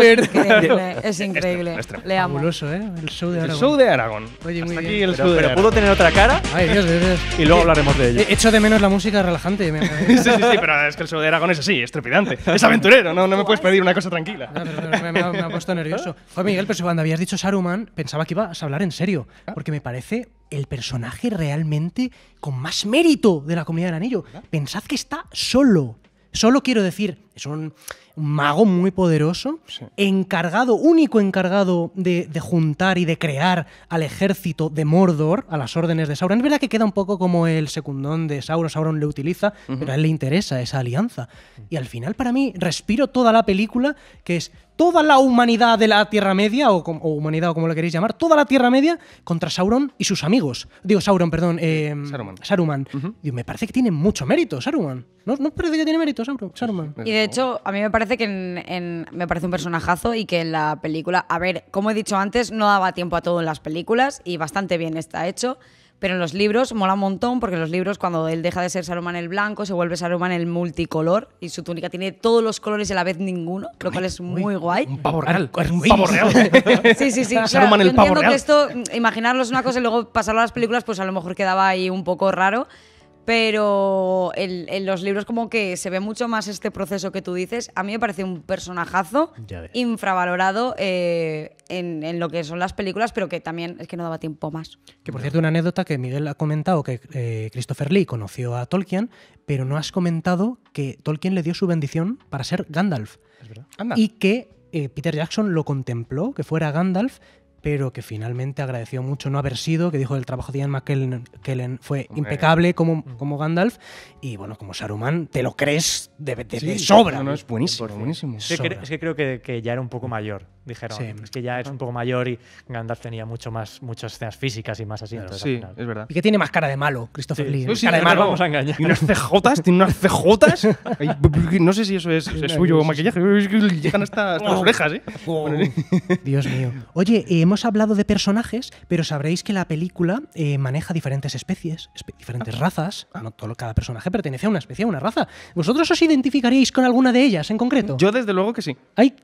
Speaker 3: Es increíble,
Speaker 4: es increíble. Le
Speaker 1: amo. ¿eh? El show de
Speaker 2: Aragón. El show de Aragón. Oye, muy bien. pero, pudo tener
Speaker 1: otra
Speaker 3: cara.
Speaker 2: Ay, Dios, Dios, Y luego hablaremos de ello. He
Speaker 1: hecho de menos la música relajante. [laughs]
Speaker 2: sí, sí, sí, pero es que el show de Aragón es así, es trepidante. Es aventurero, no, no me puedes pedir una cosa tranquila. No, pero, me, ha, puesto nervioso.
Speaker 1: [laughs] Joder, Miguel, pero cuando habías dicho Saruman, pensaba que ibas a hablar en serio, porque me parece el personaje realmente con más mérito de la comunidad del anillo. Pensad que está solo. Solo quiero decir, es un, mago muy poderoso, encargado, único encargado de, juntar y de crear al ejército de Mordor, a las órdenes de Sauron. Es verdad que queda un poco como el secundón de Sauron, Sauron le utiliza, pero a él le interesa esa alianza. Y al final para mí respiro toda la película, que es, toda la humanidad de la Tierra Media, o, humanidad o como lo queréis llamar, toda la Tierra Media contra Sauron y sus amigos. Digo, Sauron, perdón, eh, Saruman. Saruman. me parece que tiene mucho mérito Saruman. ¿No, no parece que tiene mérito Saruman? Y de
Speaker 4: hecho, a mí me parece que me parece un personajazo y que en la película, a ver, como he dicho antes, no daba tiempo a todo en las películas y bastante bien está hecho. Pero en los libros mola un montón porque en los libros cuando él deja de ser Saruman el blanco se vuelve Saruman el multicolor y su túnica tiene todos los colores y a la vez ninguno, lo cual es muy guay. Un
Speaker 1: pavo real. Es un pavo real. [laughs] sí, sí, sí. Claro, Saruman el yo que
Speaker 4: esto, imaginarlo es una cosa y luego pasarlo a las películas pues a lo mejor quedaba ahí un poco raro pero en, los libros como que se ve mucho más este proceso que tú dices. A mí me parece un personajazo infravalorado eh, en, lo que son las películas, pero que también es que no daba tiempo más.
Speaker 1: Que por cierto, una anécdota que Miguel ha comentado, que eh, Christopher Lee conoció a Tolkien, pero no has comentado que Tolkien le dio su bendición para ser Gandalf. Y que eh, Peter Jackson lo contempló, que fuera Gandalf, pero que finalmente agradeció mucho no haber sido, que dijo el trabajo de Ian McKellen fue impecable como, mm. como Gandalf, y bueno, como Saruman, te lo crees
Speaker 3: de, sobra. No, es buenísimo, Es que, creo, que que ya era un poco mayor Dijeron, es que ya es un poco mayor y Gandalf tenía mucho más, muchas escenas físicas y más así. entonces, sí, es verdad. Y que tiene más cara de malo, Christopher
Speaker 2: Lee. Sí, cara de malo. Vamos a engañar. Y unas cejotas, tiene unas cejotas. [laughs] no sé si eso es, suyo o maquillaje. Llegan hasta, las orejas, ¿eh? [laughs] Dios mío.
Speaker 1: Oye, eh, hemos hablado de personajes, pero sabréis que la película eh, maneja diferentes especies, diferentes ah. razas. Ah. no, todo, cada personaje pertenece a una especie, a una raza. ¿Vosotros os identificaríais con alguna de ellas en concreto?
Speaker 2: Yo desde luego que sí.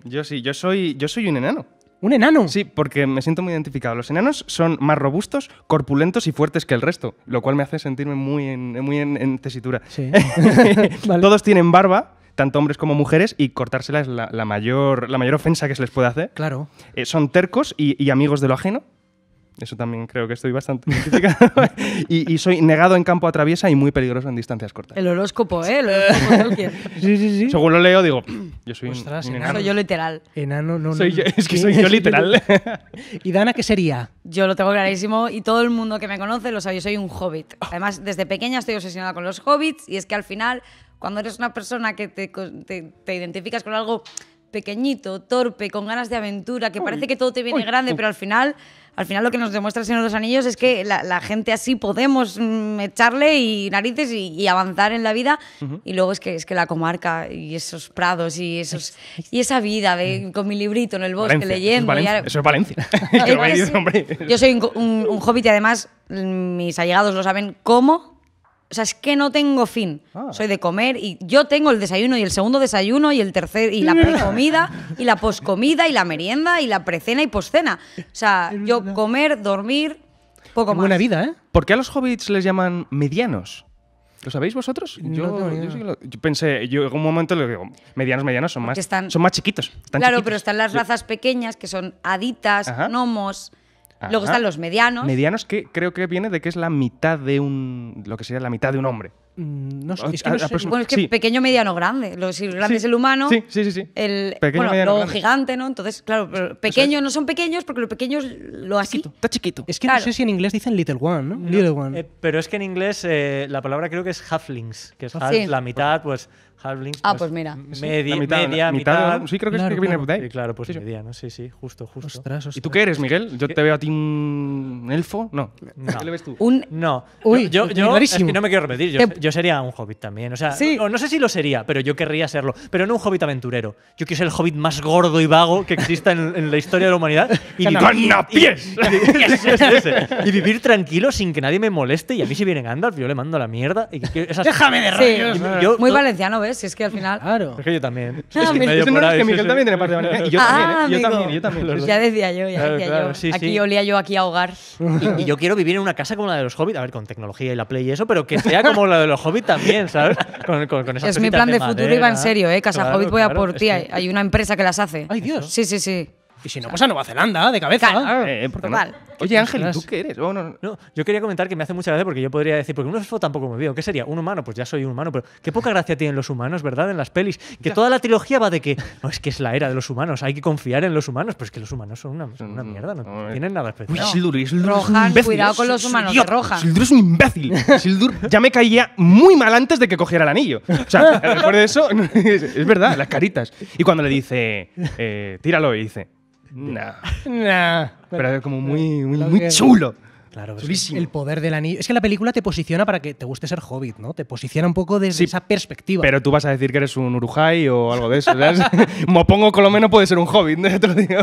Speaker 2: Yo sí, yo soy, yo soy un un enano. ¿Un enano? Sí, porque me siento muy identificado. Los enanos son más robustos, corpulentos y fuertes que el resto, lo cual me hace sentirme muy en, muy en, tesitura. [laughs] Todos tienen barba, tanto hombres como mujeres, y cortársela es la, mayor, la mayor ofensa que se les puede hacer. Claro. Eh, son tercos y, amigos de lo ajeno. Eso también creo que estoy bastante [laughs] y, soy negado en campo a traviesa y muy peligroso en distancias cortas.
Speaker 4: El horóscopo, ¿eh? El [laughs] horóscopo sí, sí, sí.
Speaker 2: Según lo leo, digo, yo soy enano. yo literal. Enano, no,
Speaker 4: no. Soy es que soy yo
Speaker 2: literal.
Speaker 1: ¿Y Dana qué sería?
Speaker 4: Yo lo tengo clarísimo y todo el mundo que me conoce lo sabe, yo soy un hobbit. Además, desde pequeña estoy obsesionada con los hobbits y es que al final, cuando eres una persona que te, te, identificas con algo pequeñito, torpe, con ganas de aventura, que parece que todo te viene grande, pero al final al final lo que nos demuestra el Señor de los Anillos es que la, gente así podemos mm, echarle y narices y, avanzar en la vida. Y luego es que, es que la comarca y esos prados y, esos, y esa vida con mi librito en el bosque leyendo. Eso
Speaker 2: es Valencia. [laughs]
Speaker 4: yo, soy un, un hobbit y además mm, mis allegados lo saben cómo o sea, es que no tengo fin. Ah. Soy de comer y yo tengo el desayuno y el segundo desayuno y el tercer y la precomida y la poscomida y la merienda y la precena y poscena. O sea, yo comer, dormir, poco más. Buena vida, ¿eh?
Speaker 2: ¿Por qué a los hobbits les llaman medianos? ¿Lo sabéis vosotros? yo, pensé, yo en un momento le digo, medianos, medianos, son más, son más chiquitos. claro, pero están las razas
Speaker 4: pequeñas que son haditas, gnomos.
Speaker 2: Luego están los medianos. Medianos que creo que viene de que es la mitad de un. lo que sería la mitad de un hombre.
Speaker 4: Mm, no sé, ah, es que, no ah, bueno, es que pequeño, mediano, grande. si grande es el humano, el bueno, lo gigante, ¿no? Entonces, claro, pero pequeño no son pequeños porque lo pequeño es lo así. está chiquito. Es que no sé si en
Speaker 1: inglés dicen little one, ¿no? little one. Eh,
Speaker 3: pero es que en inglés eh, la palabra creo que es halflings, que es ah, la mitad, pues halflings. Ah, pues, pues mira.
Speaker 4: Media,
Speaker 2: mitad, media, mitad, Sí, creo que es es que viene de ahí.
Speaker 3: claro, pues mediano, sí, sí, justo, justo. ¿Y tú qué eres, Miguel? ¿Yo eh,
Speaker 4: te veo
Speaker 2: a ti un elfo? No. ¿Qué
Speaker 1: le ves tú?
Speaker 3: No. Uy, yo, [laughs] no me quiero repetir yo sería un hobbit también. O sea, no, sé si lo sería, pero yo querría serlo. Pero no un hobbit aventurero. Yo quiero ser el hobbit más gordo y vago que exista en, la historia de la humanidad. [laughs] [laughs] Y vivir, pies!
Speaker 2: [laughs]
Speaker 3: Y, vivir tranquilo sin que nadie me moleste. Y a mí si viene Gandalf, yo le mando la mierda. Y ¡Déjame de rayos! Muy
Speaker 4: valenciano, ¿ves? es que al final...
Speaker 3: Es que yo también. es que, Miguel también tiene parte de y yo, ah, ¿eh? también, yo también, Ya decía yo, ya decía yo. aquí olía
Speaker 4: yo aquí a hogar. Y, y yo
Speaker 3: quiero vivir en una casa como la de los hobbits. A ver, con tecnología y la play y eso, pero que sea como la de los los también, ¿sabes? [laughs] Con, con, es mi plan de, futuro y va en serio, ¿eh? Casa Hobbit voy a por ti.
Speaker 4: Hay una empresa que las hace. ¡Ay, Dios! Sí, sí, sí. Y si no, pues a Nueva
Speaker 3: Zelanda, de cabeza. Eh, eh, Oye, Ángel, ¿tú qué eres? yo quería comentar que me hace mucha gracia porque yo podría decir, porque es foto tampoco me veo. ¿Qué sería? ¿Un humano? Pues ya soy un humano, pero qué poca gracia tienen los humanos, ¿verdad? En las pelis. Que toda la trilogía va de que, no, es que es la era de los humanos, hay que confiar en los humanos, pues es que los humanos son
Speaker 2: una, mm, mierda, no, tienen nada especial. Uy, Sildur, cuidado con los humanos, eh, Rohan. Sildur es un imbécil. Sildur [laughs] ya me caía muy mal antes de que cogiera el anillo. O sea, mejor de eso, [laughs] es, verdad, las caritas. Y cuando le dice, tíralo, y dice, no,
Speaker 1: nah. Pero es
Speaker 2: como muy, muy, muy chulo. Claro, el
Speaker 1: poder del anillo. Es que la película te posiciona para que te guste ser hobbit,
Speaker 2: ¿no? Te posiciona un poco desde esa perspectiva. Pero tú vas a decir que eres un Urujay o algo de eso. [laughs] lo menos puede ser un hobbit, ¿no?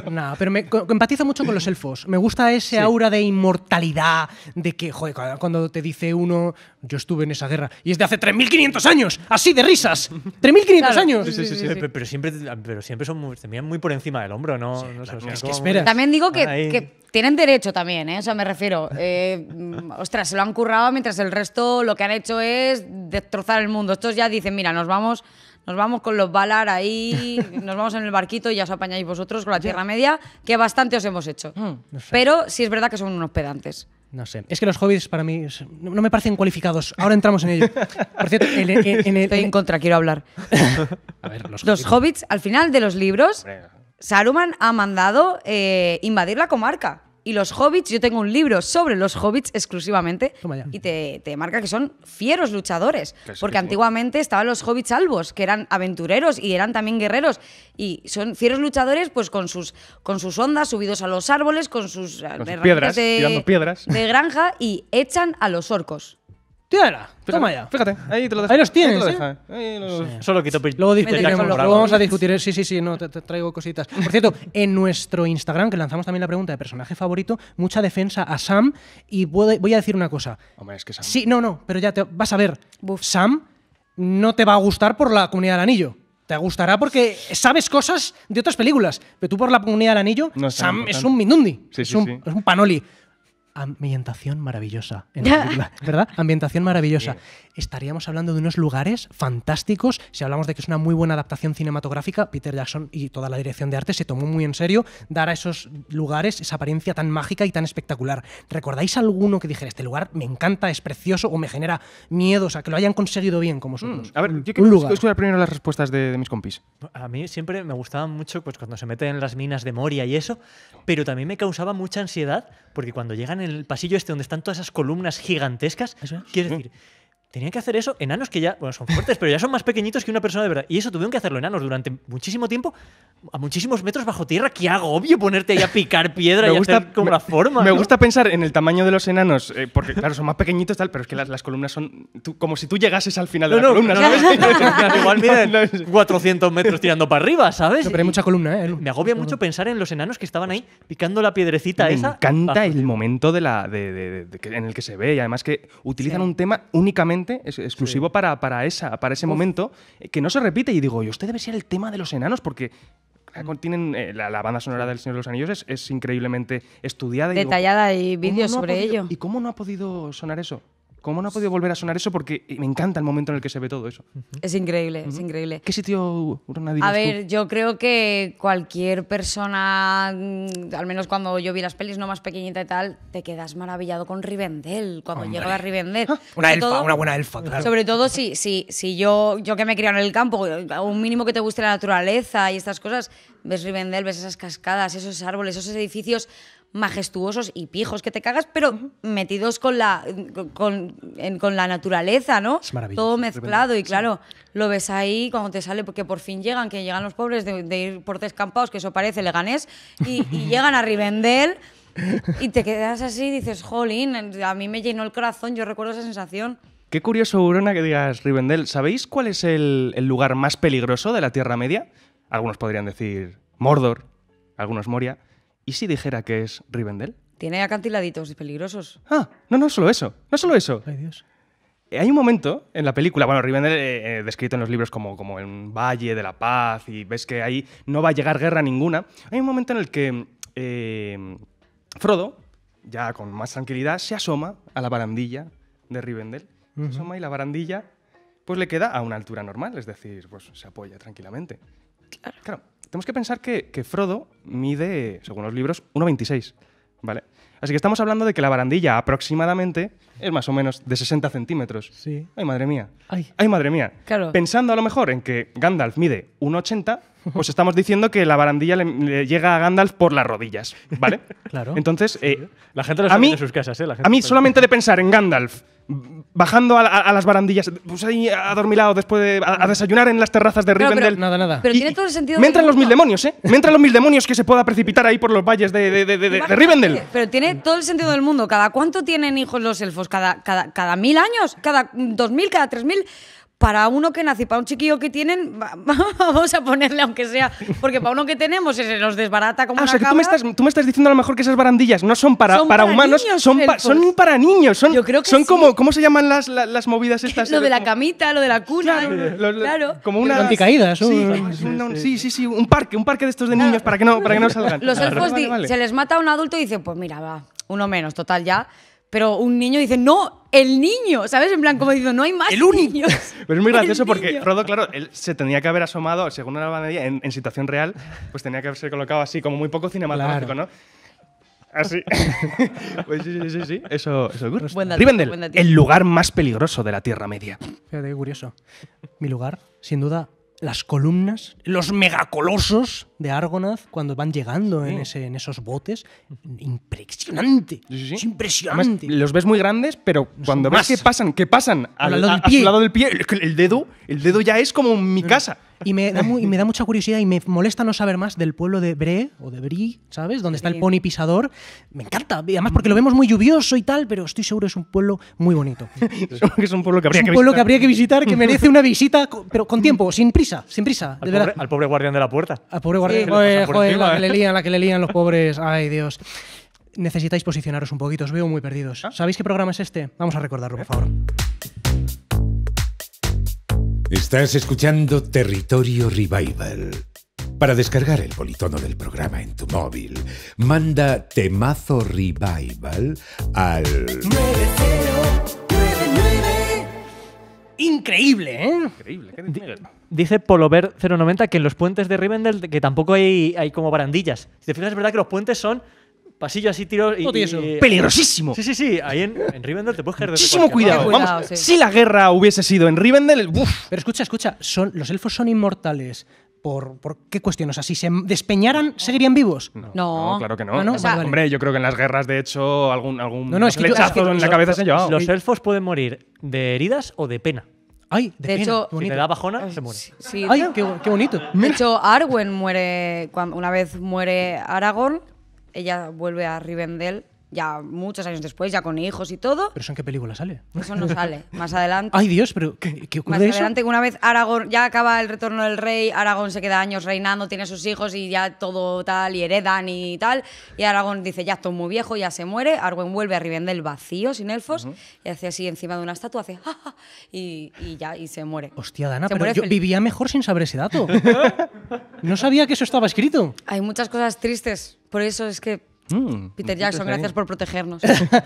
Speaker 2: [laughs] No, pero me
Speaker 1: empatizo mucho con los elfos. Me gusta ese aura de inmortalidad, de que, joder, cuando te dice uno, yo estuve en esa guerra, y es de hace 3.500 años, así de risas. 3.500
Speaker 3: años. Sí, pero, pero, siempre, pero siempre son muy, muy por encima del hombro, ¿no? no es que espera. También digo que
Speaker 4: tienen derecho también, ¿eh? O sea, me refiero. Eh, mm, ostras, se lo han currado mientras el resto lo que han hecho es destrozar el mundo. Estos ya dicen, mira, nos vamos, nos vamos con los balar ahí, [laughs] nos vamos en el barquito y ya os apañáis vosotros con la Tierra Media, que bastante os hemos hecho. Hmm. Pero sí es verdad que son unos pedantes.
Speaker 1: No sé. Es que los hobbits para mí no,
Speaker 4: me parecen cualificados. Ahora entramos en ello. Por cierto, en, Estoy en contra, quiero hablar. [laughs] los, hobbits, al final de los libros. Saruman ha mandado eh, invadir la comarca. Y los hobbits, yo tengo un libro sobre los hobbits exclusivamente y te, marca que son fieros luchadores. porque antiguamente estaban los hobbits albos, que eran aventureros y eran también guerreros. Y son fieros luchadores pues con sus, con sus ondas subidos a los árboles, con sus, eh, piedras de granja y echan a los orcos. Tírala. Toma ya.
Speaker 2: Fíjate, ahí te lo dejo. Ahí los tienes. ¿eh? Solo quito Luego
Speaker 3: luego vamos a discutir.
Speaker 1: Eh, sí, sí, sí, no, te, traigo cositas. [laughs] Por cierto, en nuestro Instagram, que lanzamos también la pregunta de personaje favorito, mucha defensa a Sam. Y voy a decir una cosa. Hombre, es que Sam. Sí, no, no, pero ya te vas a ver. Sam no te va a gustar por la comunidad del anillo. Te gustará porque sabes cosas de otras películas. Pero tú por la comunidad del anillo, Sam es un Minundi. Sí, sí, es, un, es un panoli ambientación maravillosa. [laughs] ¿Verdad? Ambientación maravillosa. Estaríamos hablando de unos lugares fantásticos. Si hablamos de que es una muy buena adaptación cinematográfica, Peter Jackson y toda la dirección de arte se tomó muy en serio dar a esos lugares esa apariencia tan mágica y tan espectacular. ¿Recordáis alguno que dijera, este lugar me encanta, es precioso o me genera miedo? O sea, que lo hayan conseguido bien como mm, son. a ver,
Speaker 3: yo quiero escuchar
Speaker 2: primero las respuestas de, mis compis.
Speaker 3: A mí siempre me gustaban mucho pues, cuando se meten en las minas de Moria y eso, pero también me causaba mucha ansiedad porque cuando llegan en el pasillo este donde están todas esas columnas gigantescas, quiero decir, tenían que hacer eso enanos que ya, bueno, son fuertes, pero ya son más pequeñitos que una persona de verdad. Y eso tuvieron que hacerlo enanos durante muchísimo tiempo, a muchísimos metros bajo tierra. Qué agobio ponerte ahí a picar piedra [laughs] me y gusta, como la forma. Me gusta
Speaker 2: pensar en el tamaño de los enanos, eh, porque claro, son más pequeñitos tal, pero es que las, columnas son como si tú llegases al final de la columna, ¿sabes? Igual 400 metros tirando para arriba, ¿sabes? pero
Speaker 3: hay mucha columna, ¿eh? Me agobia mucho pensar en los enanos que estaban pues ahí
Speaker 2: picando la piedrecita esa. Me encanta el momento de la, de, en el que se ve y además que utilizan un tema únicamente es exclusivo para, esa, para ese momento, eh, que no se repite. Y digo, y usted debe ser el tema de los enanos, porque eh, mm. tienen eh, la, banda sonora del Señor de los Anillos es, increíblemente estudiada. Detallada y, y vídeos sobre ello. ¿Y cómo no ha podido sonar eso? ¿Cómo no ha podido volver a sonar eso? Porque me encanta el momento en el que se ve todo eso.
Speaker 4: Es increíble, es increíble. ¿Qué
Speaker 2: sitio A ver,
Speaker 4: yo creo que cualquier persona, mm, al menos cuando yo vi las pelis, no más pequeñita y tal, te quedas maravillado con Rivendell, cuando llegaba a Rivendell. Ah, una elfa, una buena elfa, claro. Sobre todo si, si, si yo, yo que me he en el campo, un mínimo que te guste la naturaleza y estas cosas, ves Rivendell, ves esas cascadas, esos árboles, esos edificios majestuosos y pijos que te cagas, pero metidos con la, con, la naturaleza, ¿no? Es maravilloso. Todo mezclado y claro, lo ves ahí cuando te sale, porque por fin llegan, que llegan los pobres de, ir por descampados, que eso parece Leganés, y, y [laughs] llegan a Rivendell y te quedas así y dices, jolín, a mí me llenó el corazón, yo recuerdo esa sensación.
Speaker 2: Qué curioso, Urona, que digas Rivendell. ¿Sabéis cuál es el lugar más peligroso de la Tierra Media? Algunos podrían decir Mordor, algunos Moria. ¿Y si dijera que es Rivendell?
Speaker 4: Tiene acantiladitos y peligrosos. Ah,
Speaker 2: no, no solo eso. No solo eso. Ay, Dios. Eh, hay un momento en la película, bueno, Rivendell eh, eh, descrito en los libros como, como un valle de la paz y ves que ahí no va a llegar guerra ninguna. Hay un momento en el que Frodo, ya con más tranquilidad, se asoma a la barandilla de Rivendell. Se asoma y la barandilla pues le queda a una altura normal, es decir, pues se apoya tranquilamente. claro. Tenemos que pensar que, Frodo mide, según los libros, 1,26. ¿Vale? Así que estamos hablando de que la barandilla aproximadamente es más o menos de 60 centímetros. Sí. Ay, madre mía. Ay, madre mía. Claro. Pensando a lo mejor en que Gandalf mide 1,80, pues estamos diciendo que la barandilla le, llega a Gandalf por las rodillas, ¿vale? [laughs] claro. Entonces, la gente a mí, casas, ¿eh? a mí, solamente de pensar en Gandalf bajando a, las barandillas, pues ahí adormilado después de a, desayunar en las terrazas de Rivendell. nada, nada. Pero tiene
Speaker 4: todo el sentido. Me entran los mil
Speaker 2: demonios, ¿eh? Me entran los mil demonios que se pueda precipitar ahí por los valles de, de, de Rivendell.
Speaker 4: Pero tiene todo el sentido del mundo. ¿Cada cuánto tienen hijos los elfos? cada, cada, mil años, cada dos mil, cada tres mil para uno que nace, para un chiquillo que tienen, [laughs] vamos a ponerle aunque sea, porque para uno que tenemos se nos desbarata como ah, una o sea, tú me, estás,
Speaker 2: tú me, estás, diciendo a lo mejor que esas barandillas no son para, para, humanos, son, para niños, son, Yo creo que son como, ¿cómo se llaman las, movidas [laughs] estas? lo de
Speaker 4: la camita, lo de la cuna, claro. Como una... Anticaídas. Sí,
Speaker 2: sí, sí, un parque, un parque de estos de niños para que no, para que no salgan. Los elfos se les
Speaker 4: mata a un adulto y dicen, pues mira, va, uno menos, total ya pero un niño dice, no, el niño, ¿sabes? En plan, como diciendo, no hay más el niño. [laughs]
Speaker 2: Pero es muy [laughs] gracioso porque Rodo, claro, él se tenía que haber asomado, según la banda, en, situación real, pues tenía que haberse colocado así, como muy poco cinematográfico, ¿no? Así. [laughs] pues sí, sí, sí, sí, eso, es ocurre. Rivendell, el lugar más peligroso de la Tierra Media.
Speaker 1: Fíjate, qué curioso.
Speaker 2: Mi lugar, sin
Speaker 1: duda, las
Speaker 2: columnas,
Speaker 1: los megacolosos de Argonaz cuando van llegando en, mm. ese, en, esos botes.
Speaker 2: Impresionante. Es impresionante. los ves muy grandes, pero cuando ves que pasan, que pasan al, lado del pie. del pie, el, dedo, el dedo ya es como mi mm. casa.
Speaker 1: Y me, da mucha curiosidad y me molesta no saber más del pueblo de Bre o de Brí ¿sabes? Donde está el pony pisador. Me encanta, además porque lo vemos muy lluvioso y tal, pero estoy seguro que es un pueblo muy bonito. [laughs]
Speaker 2: es un pueblo que habría, es un que, pueblo que, habría que visitar, que merece una
Speaker 1: visita, pero con tiempo, sin prisa, sin prisa. Al, pobre, guardián de la puerta. Al pobre guardián. de joder, la, que le ¿eh? lían, la que le lían los pobres. Ay, Dios. Necesitáis posicionaros un poquito, os veo muy perdidos. ¿Ah? ¿Sabéis qué programa es este? Vamos a recordarlo, por ¿Eh? favor. Estás escuchando Territorio Revival. Para descargar el politono del programa en tu móvil, manda Temazo Revival al Increíble, ¿eh? Increíble. ¿qué dice
Speaker 3: Dice Polover 090 que en los puentes de Rivendell que tampoco hay, hay como barandillas. Si te fijas, es verdad que los puentes son pasillo así tiro y, peligrosísimo. Sí, sí, sí. Ahí en, Rivendell te puedes caer de Muchísimo cuidado.
Speaker 1: Vamos, Si
Speaker 2: la guerra hubiese sido en Rivendell,
Speaker 1: uf. Pero escucha, escucha, son, los elfos son inmortales. ¿Por, ¿Por qué cuestiones? O sea, si se despeñaran, ¿seguirían vivos? No. claro que no.
Speaker 2: Ah, hombre, yo creo que en las guerras, de hecho, algún, algún no, es que, en la cabeza se ha llevado. Los elfos pueden morir de heridas o de pena.
Speaker 3: Ay, de, de pena, hecho, si da bajona, se muere. Sí,
Speaker 4: Ay, qué, bonito. De hecho, Arwen muere, cuando, una vez muere Aragorn, ella vuelve a Rivendell ya muchos años después, ya con hijos y todo.
Speaker 1: ¿Pero eso en qué película sale? Eso no sale.
Speaker 4: Más adelante. Ay,
Speaker 1: Dios, pero ¿qué, qué ocurre Más adelante,
Speaker 4: una vez Aragorn ya acaba el retorno del rey, Aragorn se queda años reinando, tiene sus hijos y ya todo tal, y heredan y tal. Y Aragorn dice, ya estoy muy viejo, ya se muere. Arwen vuelve a del vacío, sin elfos, y hace así encima de una estatua, hace Y, ya, y se muere. Hostia,
Speaker 1: Dana, pero yo vivía mejor sin saber ese dato. [laughs] no sabía que eso estaba escrito.
Speaker 4: Hay muchas cosas tristes, por eso es que
Speaker 1: Mm. Peter Jackson, gracias por
Speaker 4: protegernos.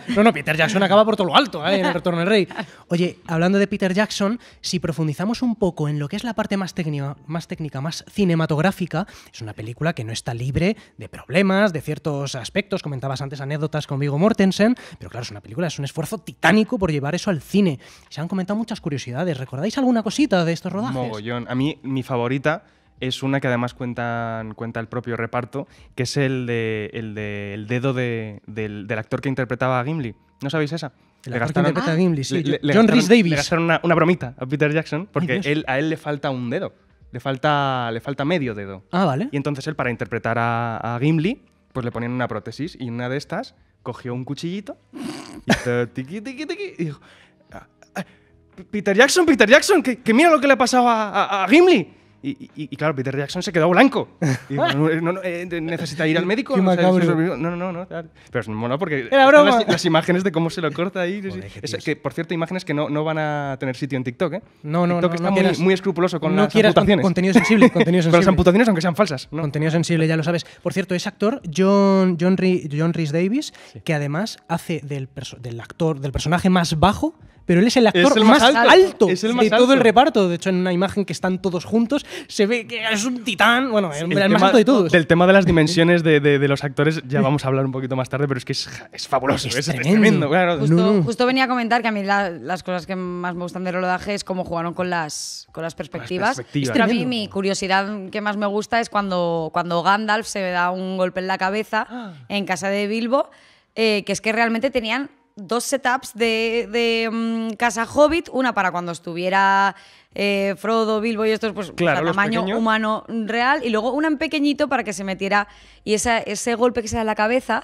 Speaker 4: [laughs] no, no, Peter Jackson acaba por todo lo alto ¿eh? en el Retorno
Speaker 1: del Rey. Oye, hablando de Peter Jackson, si profundizamos un poco en lo que es la parte más técnica, más técnica, más cinematográfica, es una película que no está libre de problemas, de ciertos aspectos. Comentabas antes anécdotas con Vigo Mortensen, pero claro, es una película, es un esfuerzo titánico por llevar eso al cine. Se han comentado muchas curiosidades. ¿Recordáis alguna cosita de estos rodajes? Mogollón.
Speaker 2: A mí, mi favorita es una que además cuenta el propio reparto, que es el, de, el, dedo del, actor que interpretaba a Gimli. ¿No sabéis esa? le gastaron, Gimli, sí. John Rhys una, bromita a Peter Jackson porque él, a él le falta un dedo. Le falta, le falta medio dedo. Ah, vale. Y entonces él, para interpretar a, Gimli, pues le ponían una prótesis y una de estas cogió un cuchillito y, y dijo: ah, ah, Peter Jackson, Peter Jackson, que, mira lo que le ha pasado a Gimli. Y, y, claro, Peter Jackson se quedó blanco. [laughs] Eh, necesita ir al médico. no no, no, no. Pero es mono porque las, imágenes de cómo se lo corta ahí. que, por cierto, imágenes que no, no van a tener sitio en TikTok. ¿eh? No, no, TikTok no. está muy, escrupuloso con las amputaciones. Con, contenido sensible. Contenido sensible. [laughs] con las
Speaker 1: amputaciones, aunque sean falsas. Contenido sensible, ya lo sabes. Por cierto, ese actor John, John, John Davis, que además hace del, del actor, del personaje más bajo pero él es el actor más, alto, de todo el reparto. De hecho, en una imagen que están todos juntos, se
Speaker 4: ve que es un titán. Bueno, el, el más alto de todos.
Speaker 2: Del tema de las dimensiones de, los actores, ya vamos a hablar un poquito más tarde, pero es que es, fabuloso, es, tremendo.
Speaker 4: justo, venía a comentar que a mí las cosas que más me gustan del rodaje es cómo jugaron con las, con las perspectivas. a mí mi curiosidad que más me gusta es cuando, cuando Gandalf se da un golpe en la cabeza ah. en casa de Bilbo, eh, que es que realmente tenían dos setups de, de mm, Casa Hobbit, una para cuando estuviera eh, Frodo, Bilbo y estos, pues tamaño humano real. Y luego una en pequeñito para que se metiera. Y esa, ese golpe que se da en la cabeza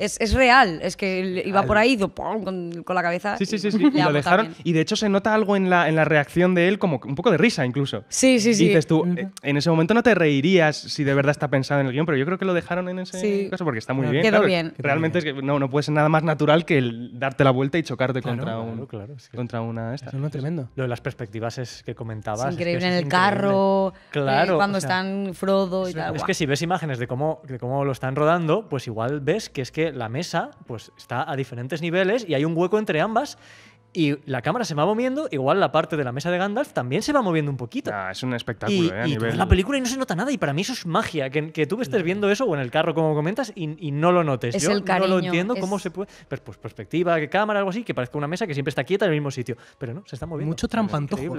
Speaker 4: es, real. Es que iba por ahí con, la cabeza. Y, lo pues, dejaron.
Speaker 2: Y de hecho se nota algo en la, en la reacción de él, como un poco de risa incluso. Sí, sí, sí. Y dices tú, eh, en ese momento no te reirías si de verdad está pensado en el guión, pero yo creo que lo dejaron en ese caso porque está muy bien. Realmente es no, no puede ser nada más natural que el darte la vuelta y chocarte contra, uno contra una. Es tremendo. Lo de las perspectivas es comentaba comentabas. Es increíble en el carro, eh,
Speaker 4: claro, cuando están Frodo y tal. Es que
Speaker 3: si ves imágenes de cómo, cómo lo están rodando, pues igual ves que es que la mesa pues, está a diferentes niveles y hay un hueco entre ambas y la cámara se va moviendo, igual la parte de la mesa de Gandalf también se va moviendo un poquito. Ah, es un espectáculo, eh, y, ¿eh? la película y no se nota nada, y para mí eso es magia, que, que tú estés mm. viendo eso o en el carro, como comentas, y, no lo notes. Es Yo el cariño, no lo entiendo cómo se puede. Pues, pues perspectiva, cámara, algo así, que parezca una mesa que siempre está quieta en el mismo
Speaker 1: sitio. Pero no, se está moviendo. Mucho trampantojo.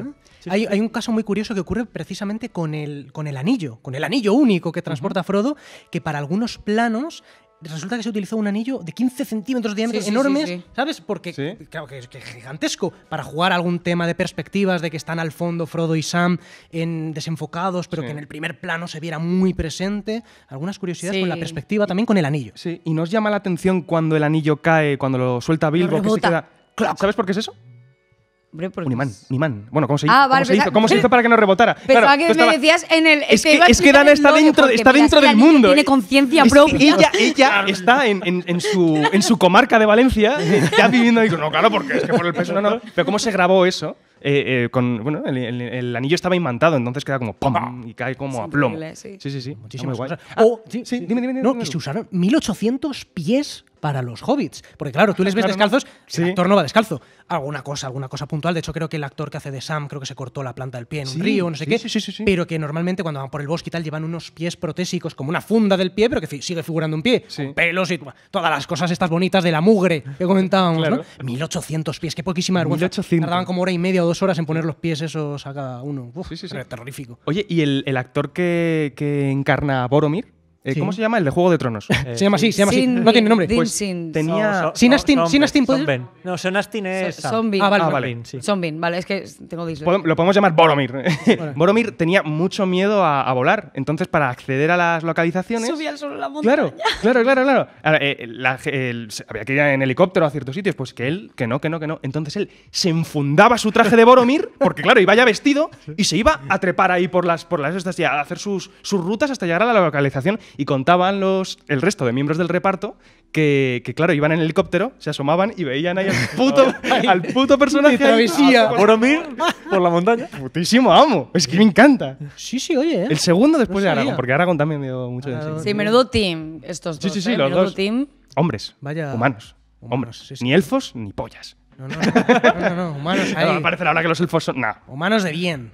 Speaker 1: hay, un caso muy curioso que ocurre precisamente con el, con el anillo, con el anillo único que transporta Frodo, que para algunos planos resulta que se utilizó un anillo de 15 centímetros de diámetro enorme, enormes, ¿sabes? Porque, claro, que, gigantesco, para jugar algún tema de perspectivas, de que están al fondo Frodo y Sam en, desenfocados,
Speaker 2: pero que en el primer plano se viera muy presente. Algunas curiosidades con la perspectiva, también con el anillo. y nos llama la atención cuando el anillo cae, cuando lo suelta Bilbo, que se queda... ¿Sabes por qué es eso? Un imán, un imán. Bueno, ¿cómo se ah, hizo? ¿Cómo, se hizo? para que no rebotara? Pensaba claro, que me decías en el. Es que, Dana está dentro, del mundo. Tiene
Speaker 4: conciencia propia.
Speaker 2: ella, está en, su, comarca de Valencia, [laughs] ya viviendo ahí. No, claro, porque es que por el peso no, [laughs] Pero ¿cómo se grabó eso? Eh, eh, con, bueno, el, anillo estaba imantado, entonces queda como ¡pum! y cae como a plomo. Sí, sí, sí. Muchísimo. Muchísimas cosas. O, sí, dime, dime, dime, No, que se usaron 1800
Speaker 1: pies para los hobbits. Porque claro, tú les ves descalzos, el actor no va descalzo. Alguna cosa, alguna cosa puntual. De hecho, creo que el actor que hace de Sam, creo que se cortó la planta del pie en un río, no sé sí, qué. Pero que normalmente cuando van por el bosque y tal, llevan unos pies protésicos, como una funda del pie, pero que sigue figurando un pie. pelos y todas las cosas estas bonitas de la mugre que comentábamos, ¿no? 1800 pies, qué poquísima vergüenza. Tardaban como hora y media o dos horas en poner los pies esos a cada uno. Uf,
Speaker 2: terrorífico. Oye, ¿y el, actor que, que encarna a Boromir? Eh, ¿Cómo se llama? El de Juego de Tronos. [laughs] Eh, se llama así, se llama así. No tiene nombre. Pues tenía... Sin Astin, Sin Astin,
Speaker 4: No, Son Astin es... Zombie. Ah, vale. Sí. es que tengo Pod Lo
Speaker 2: podemos llamar Boromir. [laughs] Boromir tenía mucho miedo a, volar, entonces para acceder a las localizaciones... Subía
Speaker 4: al sol la montaña.
Speaker 2: Claro, claro, claro. claro. Eh, había que ir en helicóptero a ciertos sitios, pues que él, que no, que no, que no. Entonces él se enfundaba su traje de Boromir, [laughs] porque claro, iba ya vestido, y se iba a trepar ahí por las, por las estas y a hacer sus, sus rutas hasta llegar a la localización y contaban los, el resto de miembros del reparto que, que, claro, iban en helicóptero, se asomaban y veían ahí al [laughs] puto, al puto personaje. travesía. por la montaña. Putísimo amo. Es que me encanta.
Speaker 4: Sí, sí, oye. ¿eh? El segundo después de Aragón porque
Speaker 2: Aragorn también me dio mucho de sí. menudo
Speaker 4: team estos dos. Sí, sí, ¿eh? sí, los dos. team.
Speaker 2: Hombres. Vaya. Humanos. Hombres. Ni elfos ni pollas. No, no,
Speaker 4: no,
Speaker 1: humanos ahí. [laughs] parece que los elfos son. Humanos de bien.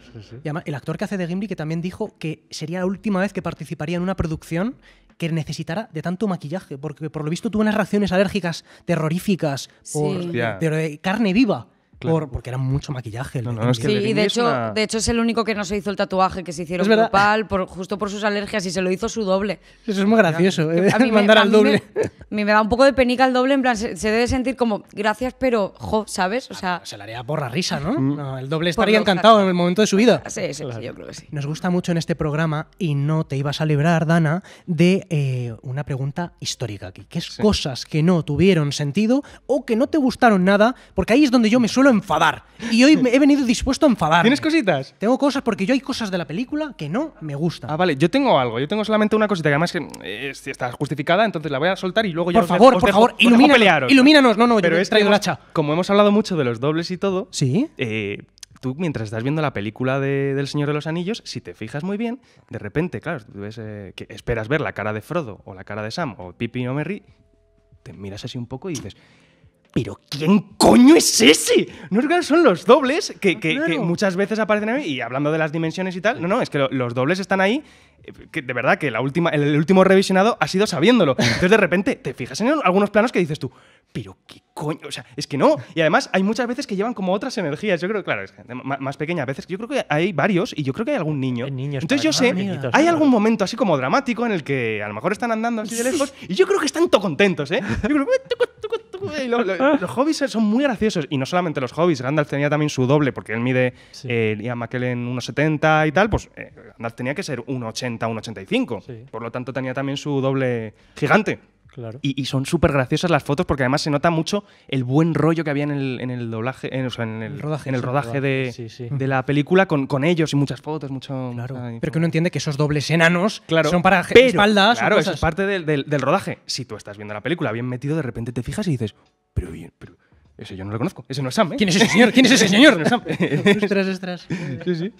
Speaker 1: el actor que hace de Gimli que también dijo que sería la última vez que participaría en una producción que necesitara de tanto maquillaje, porque por lo visto tuvo unas reacciones alérgicas terroríficas por, de carne viva porque era mucho maquillaje. sí, y de hecho, de
Speaker 4: hecho es el único que no se hizo el tatuaje que se hicieron grupal por, justo por sus alergias y se lo hizo su doble. Eso es muy gracioso, eh, mandar al doble. [laughs] me, da un poco de penica el doble, en plan, se, debe sentir como, gracias, pero, jo, ¿sabes? O ah, sea, se la haría
Speaker 1: por la risa, ¿no? Mm. el doble estaría encantado en el momento de su vida.
Speaker 4: Sí, sí, yo creo que sí.
Speaker 1: Nos gusta mucho en este programa, y no te ibas a librar, Dana, de eh, una pregunta histórica aquí, que es cosas que no tuvieron sentido o que no te gustaron nada, porque ahí es donde yo me suelo enfadar. Y hoy he venido dispuesto a enfadar. ¿Tienes cositas? Tengo cosas porque yo hay cosas de la película que no
Speaker 2: me gustan. Ah, vale, yo tengo algo. Yo tengo solamente una cosita que además que, eh, está justificada, entonces la voy a soltar y luego ya. Por favor, por favor, ilumínanos, ilumínanos. No, no, Pero yo he traído la hacha. Como hemos hablado mucho de los dobles y todo. Sí. Eh, tú mientras estás viendo la película de, del Señor de los Anillos, si te fijas muy bien, de repente, claro, tú ves, eh, que esperas ver la cara de Frodo o la cara de Sam o Pippin o Merry, te miras así un poco y dices, pero ¿quién coño es ese? No son los dobles que, muchas veces aparecen ahí y hablando de las dimensiones y tal, no, no, es que los dobles están ahí. Eh, que de verdad que la última, el último revisionado ha sido sabiéndolo. Entonces de repente te fijas en algunos planos que dices tú, pero qué coño, o sea, es que no. Y además hay muchas veces que llevan como otras energías. Yo creo, claro, es más pequeñas veces. Yo creo que hay varios y yo creo que hay algún niño. Entonces yo sé, hay algún momento así como dramático en el que a lo mejor están andando así de lejos y yo creo que están todo contentos, ¿eh? Yo creo, los hobbies son muy graciosos. Y no solamente los hobbies. Gandalf tenía también su doble, porque él mide sí. eh, Ian McKellen 1,70 y tal. Pues eh, Gandalf tenía que ser 1,80, 1,85. Por lo tanto, tenía también su doble gigante. Y, son súper graciosas las fotos porque además se nota mucho el buen rollo que había en el, doblaje, en, el, rodaje, en el rodaje de, la película con, con, ellos y muchas fotos, mucho. Pero que uno entiende que esos dobles enanos son para espaldas. Claro, es parte del, rodaje. Si tú estás viendo la película bien metido, de repente te fijas y dices, pero bien, pero. Ese yo no lo conozco. Ese no es Sam, ¿eh?". ¿Quién es ese señor? ¿Quién es ese [laughs] señor? [laughs] Ostras,
Speaker 3: Sí, sí.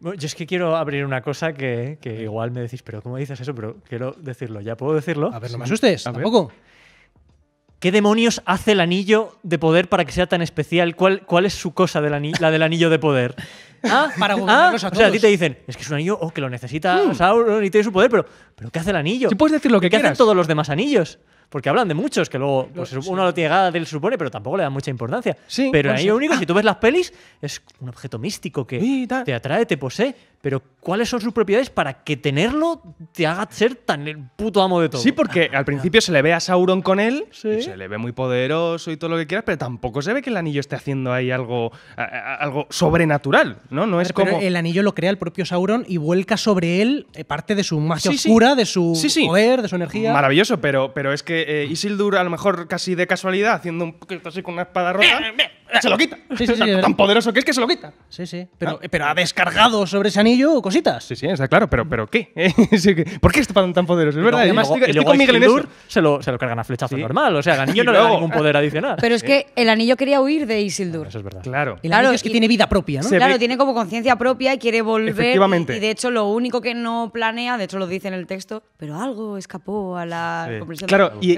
Speaker 3: Yo es que quiero abrir una cosa que, igual me decís, pero ¿cómo dices eso? Pero quiero decirlo, ¿ya puedo decirlo? A ver, no me asustes, tampoco. ¿Qué demonios hace el anillo de poder para que sea tan especial? ¿Cuál, cuál es su cosa, la del anillo de poder? ¿Ah? para ah, a O sea, a ti te dicen, es que es un anillo oh, que lo necesita hmm. Sauron y tiene su poder, pero, pero ¿qué hace el anillo? puedes decir lo que ¿Qué hacen todos los demás anillos? Porque hablan de muchos, que luego pues, uno lo tiene gada supone, pero tampoco le da mucha importancia. pero el anillo único, si tú ves las pelis, es un objeto místico que te atrae, te posee. Pero ¿cuáles son sus propiedades para que tenerlo te haga ser tan el
Speaker 2: puto amo de todo? Sí, porque ah, al principio se le ve a Sauron con él, y se le ve muy poderoso y todo lo que quieras, pero tampoco se ve que el anillo esté haciendo ahí algo, algo sobrenatural. ¿no? No es como. El anillo lo crea el propio Sauron y vuelca sobre él eh,
Speaker 1: parte de su magia oscura, de su poder,
Speaker 2: de su energía. Maravilloso, pero, pero es que eh, Isildur, a lo mejor casi de casualidad, haciendo un así con una espada rota se lo quita. [laughs] tan poderoso que es que se lo quita. Sí, sí. Pero, ha descargado sobre ese anillo cositas. Sí, sí, está claro. Pero, pero ¿qué? [laughs] ¿Por qué es tan, poderoso? Es verdad. Y luego, y Se lo, se lo cargan a flechazo normal. O sea, el anillo [laughs] no le da ningún poder adicional. Pero es que
Speaker 4: el anillo quería huir de Isildur. eso
Speaker 2: es verdad.
Speaker 1: Claro. El claro, es que tiene vida propia,
Speaker 3: ¿no? Claro,
Speaker 4: tiene como conciencia propia y quiere volver. Efectivamente. Y de hecho, lo único que no planea, de hecho lo dice en el texto, pero algo escapó a la comprensión Claro, y,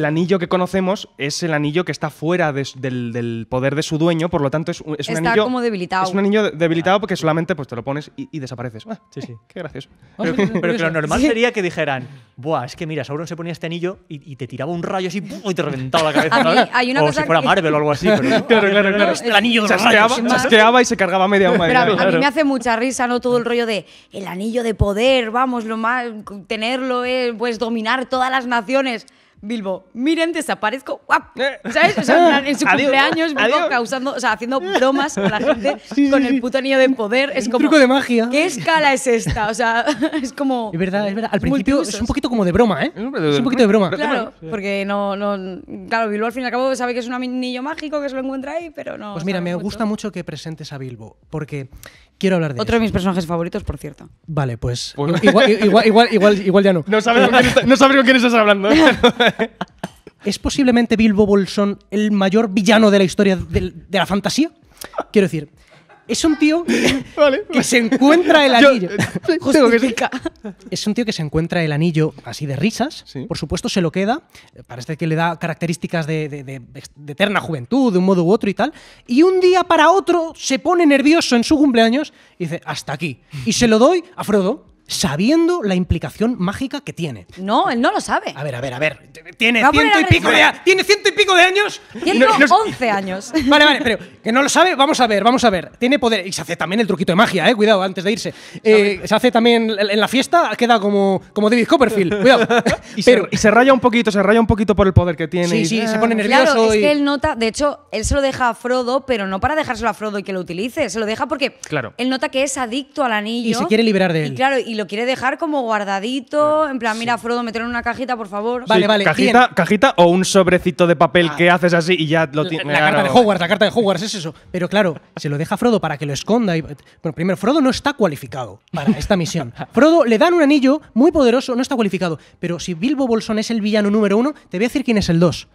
Speaker 2: el, anillo que conocemos es el anillo que está fuera del el poder de su dueño, por lo tanto es, un, es un anillo... como debilitado. Es un anillo debilitado porque solamente pues, te lo pones y, desapareces. Ah, sí, eh, sí. Qué gracioso. pero, [laughs] pero, que lo normal sería
Speaker 3: que dijeran, buah, es que mira, Sauron se ponía este anillo y, te tiraba un rayo así y te reventaba la cabeza. ¿no? o si fuera Marvel o algo así. Pero, [laughs] claro, claro, claro.
Speaker 2: El anillo de chasqueaba, y se cargaba media humedad. Pero a, mí me hace
Speaker 4: mucha risa, ¿no? Todo el rollo de el anillo de poder, vamos, lo más... tenerlo, es eh, pues dominar todas las naciones. Bilbo, miren, desaparezco,
Speaker 5: eh. ¿Sabes? O sea, en su [laughs] cumpleaños, Bilbo
Speaker 4: causando, o sea, haciendo [laughs] bromas a la gente con el puto anillo de poder. Es un truco de magia. ¿Qué escala es esta? O sea, [laughs] es como.
Speaker 1: Es verdad, es verdad. Al principio es un poquito como de broma, ¿eh? Es un poquito de broma. Claro, porque
Speaker 4: no. no claro, Bilbo al fin y al cabo sabe que es un anillo mágico que se lo encuentra ahí, pero no. Pues
Speaker 1: mira, me gusta mucho que presentes a Bilbo, porque Quiero hablar de Otro de mis personajes favoritos, por cierto. Vale, pues. pues- igual, ya no. No sabes con quién, estás hablando. ¿eh? [laughs] ¿Es posiblemente Bilbo Bolsón el mayor villano de la historia de la fantasía? Quiero decir, es un tío que [laughs] se encuentra el [laughs] anillo. Eh, es un tío que se encuentra el anillo así de risas. Por supuesto, se lo queda. Parece que le da características de, de, eterna juventud, de un modo u otro y tal. Y un día para otro se pone nervioso en su cumpleaños y dice, hasta aquí. Y se lo doy a Frodo sabiendo la implicación mágica que tiene.
Speaker 4: No, él no lo sabe. A ver, a ver, a ver. Tiene ciento y pico de, tiene ciento y pico de años. 111 años. [laughs] Vale, vale, pero
Speaker 1: que no lo sabe, vamos a ver, vamos a ver. Tiene poder. Y se hace también el truquito de magia, eh. Cuidado, antes de irse. Eh, se hace también en la fiesta, queda como, como David Copperfield. Cuidado. [laughs] y, se,
Speaker 2: y se raya un poquito, se raya un poquito por el poder que tiene. Sí, y... sí, se pone nervioso. Claro, es que
Speaker 4: él nota, de hecho, él se lo deja a Frodo, pero no para dejárselo a Frodo y que lo utilice. Se lo deja porque claro. él nota que es adicto al anillo. Y se quiere liberar de él. Y claro, lo quiere dejar como guardadito, en plan, mira, Frodo, meter en una cajita, por favor. Vale, vale. Cajita,
Speaker 2: cajita o un sobrecito de papel ah. que haces así y ya lo tiene? la carta de Hogwarts,
Speaker 1: la carta de Hogwarts es eso. Pero claro, se lo deja Frodo para que lo esconda. y- bueno, primero, Frodo no está cualificado para esta misión. [laughs] Frodo le dan un anillo muy poderoso, no está cualificado. Pero si Bilbo Bolsón es el villano número uno, te voy a decir quién es el dos.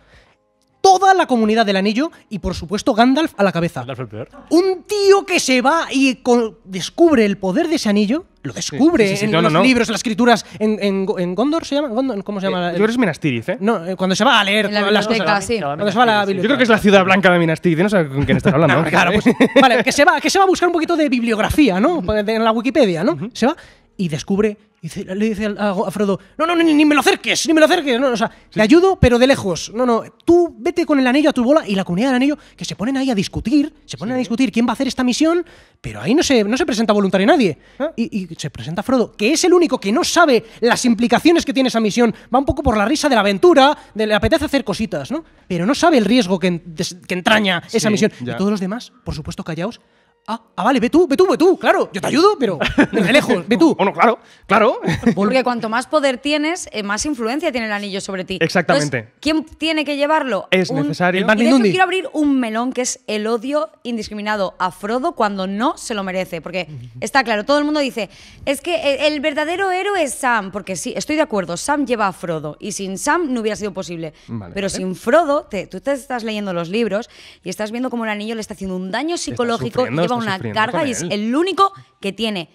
Speaker 1: Toda la comunidad del anillo y, por supuesto, Gandalf a la
Speaker 2: cabeza. Gandalf el
Speaker 1: Un tío que se va y descubre el poder de ese anillo
Speaker 2: lo descubre en los libros, en las
Speaker 1: escrituras. En, en, Gondor se llama? ¿Cómo se llama? Eh, yo creo
Speaker 2: que es ¿eh? No, eh, cuando se va a leer las cosas. Cuando se va a la Yo creo que es la ciudad blanca de Minastiris, no sé con quién estás [laughs] hablando. claro, pues,
Speaker 1: vale, que se, va, que se va a buscar un poquito de bibliografía, ¿no? En la Wikipedia, ¿no? Se va y descubre dice, le dice a, Frodo, no, no, ni, me lo acerques, ni me lo acerques. o sea, le ayudo, pero de lejos. No, no, tú vete con el anillo a tu bola y la comunidad del anillo, que se ponen ahí a discutir, se ponen a discutir quién va a hacer esta misión, pero ahí no se, no se presenta voluntario nadie. Ah. Y, se presenta Frodo, que es el único que no sabe las implicaciones que tiene esa misión. Va un poco por la risa de la aventura, le apetece hacer cositas, ¿no? Pero no sabe el riesgo que, entraña esa misión. Y todos los demás, por supuesto, callaos, Ah, ah, vale, ve tú, ve tú, ve tú, claro, yo te ayudo, pero [laughs] lejos, ve tú.
Speaker 2: Bueno, claro, claro.
Speaker 4: Porque cuanto más poder tienes, eh, más influencia tiene el anillo sobre ti. Exactamente. ¿Quién tiene que llevarlo? Es necesario. y quiero abrir un melón que es el odio indiscriminado a Frodo cuando no se lo merece. Porque está claro, todo el mundo dice, es que el verdadero héroe es Sam, porque sí, estoy de acuerdo, Sam lleva a Frodo y sin Sam no hubiera sido posible. pero sin Frodo, tú te estás leyendo los libros y estás viendo cómo el anillo le está haciendo un daño psicológico una carga y es el único que tiene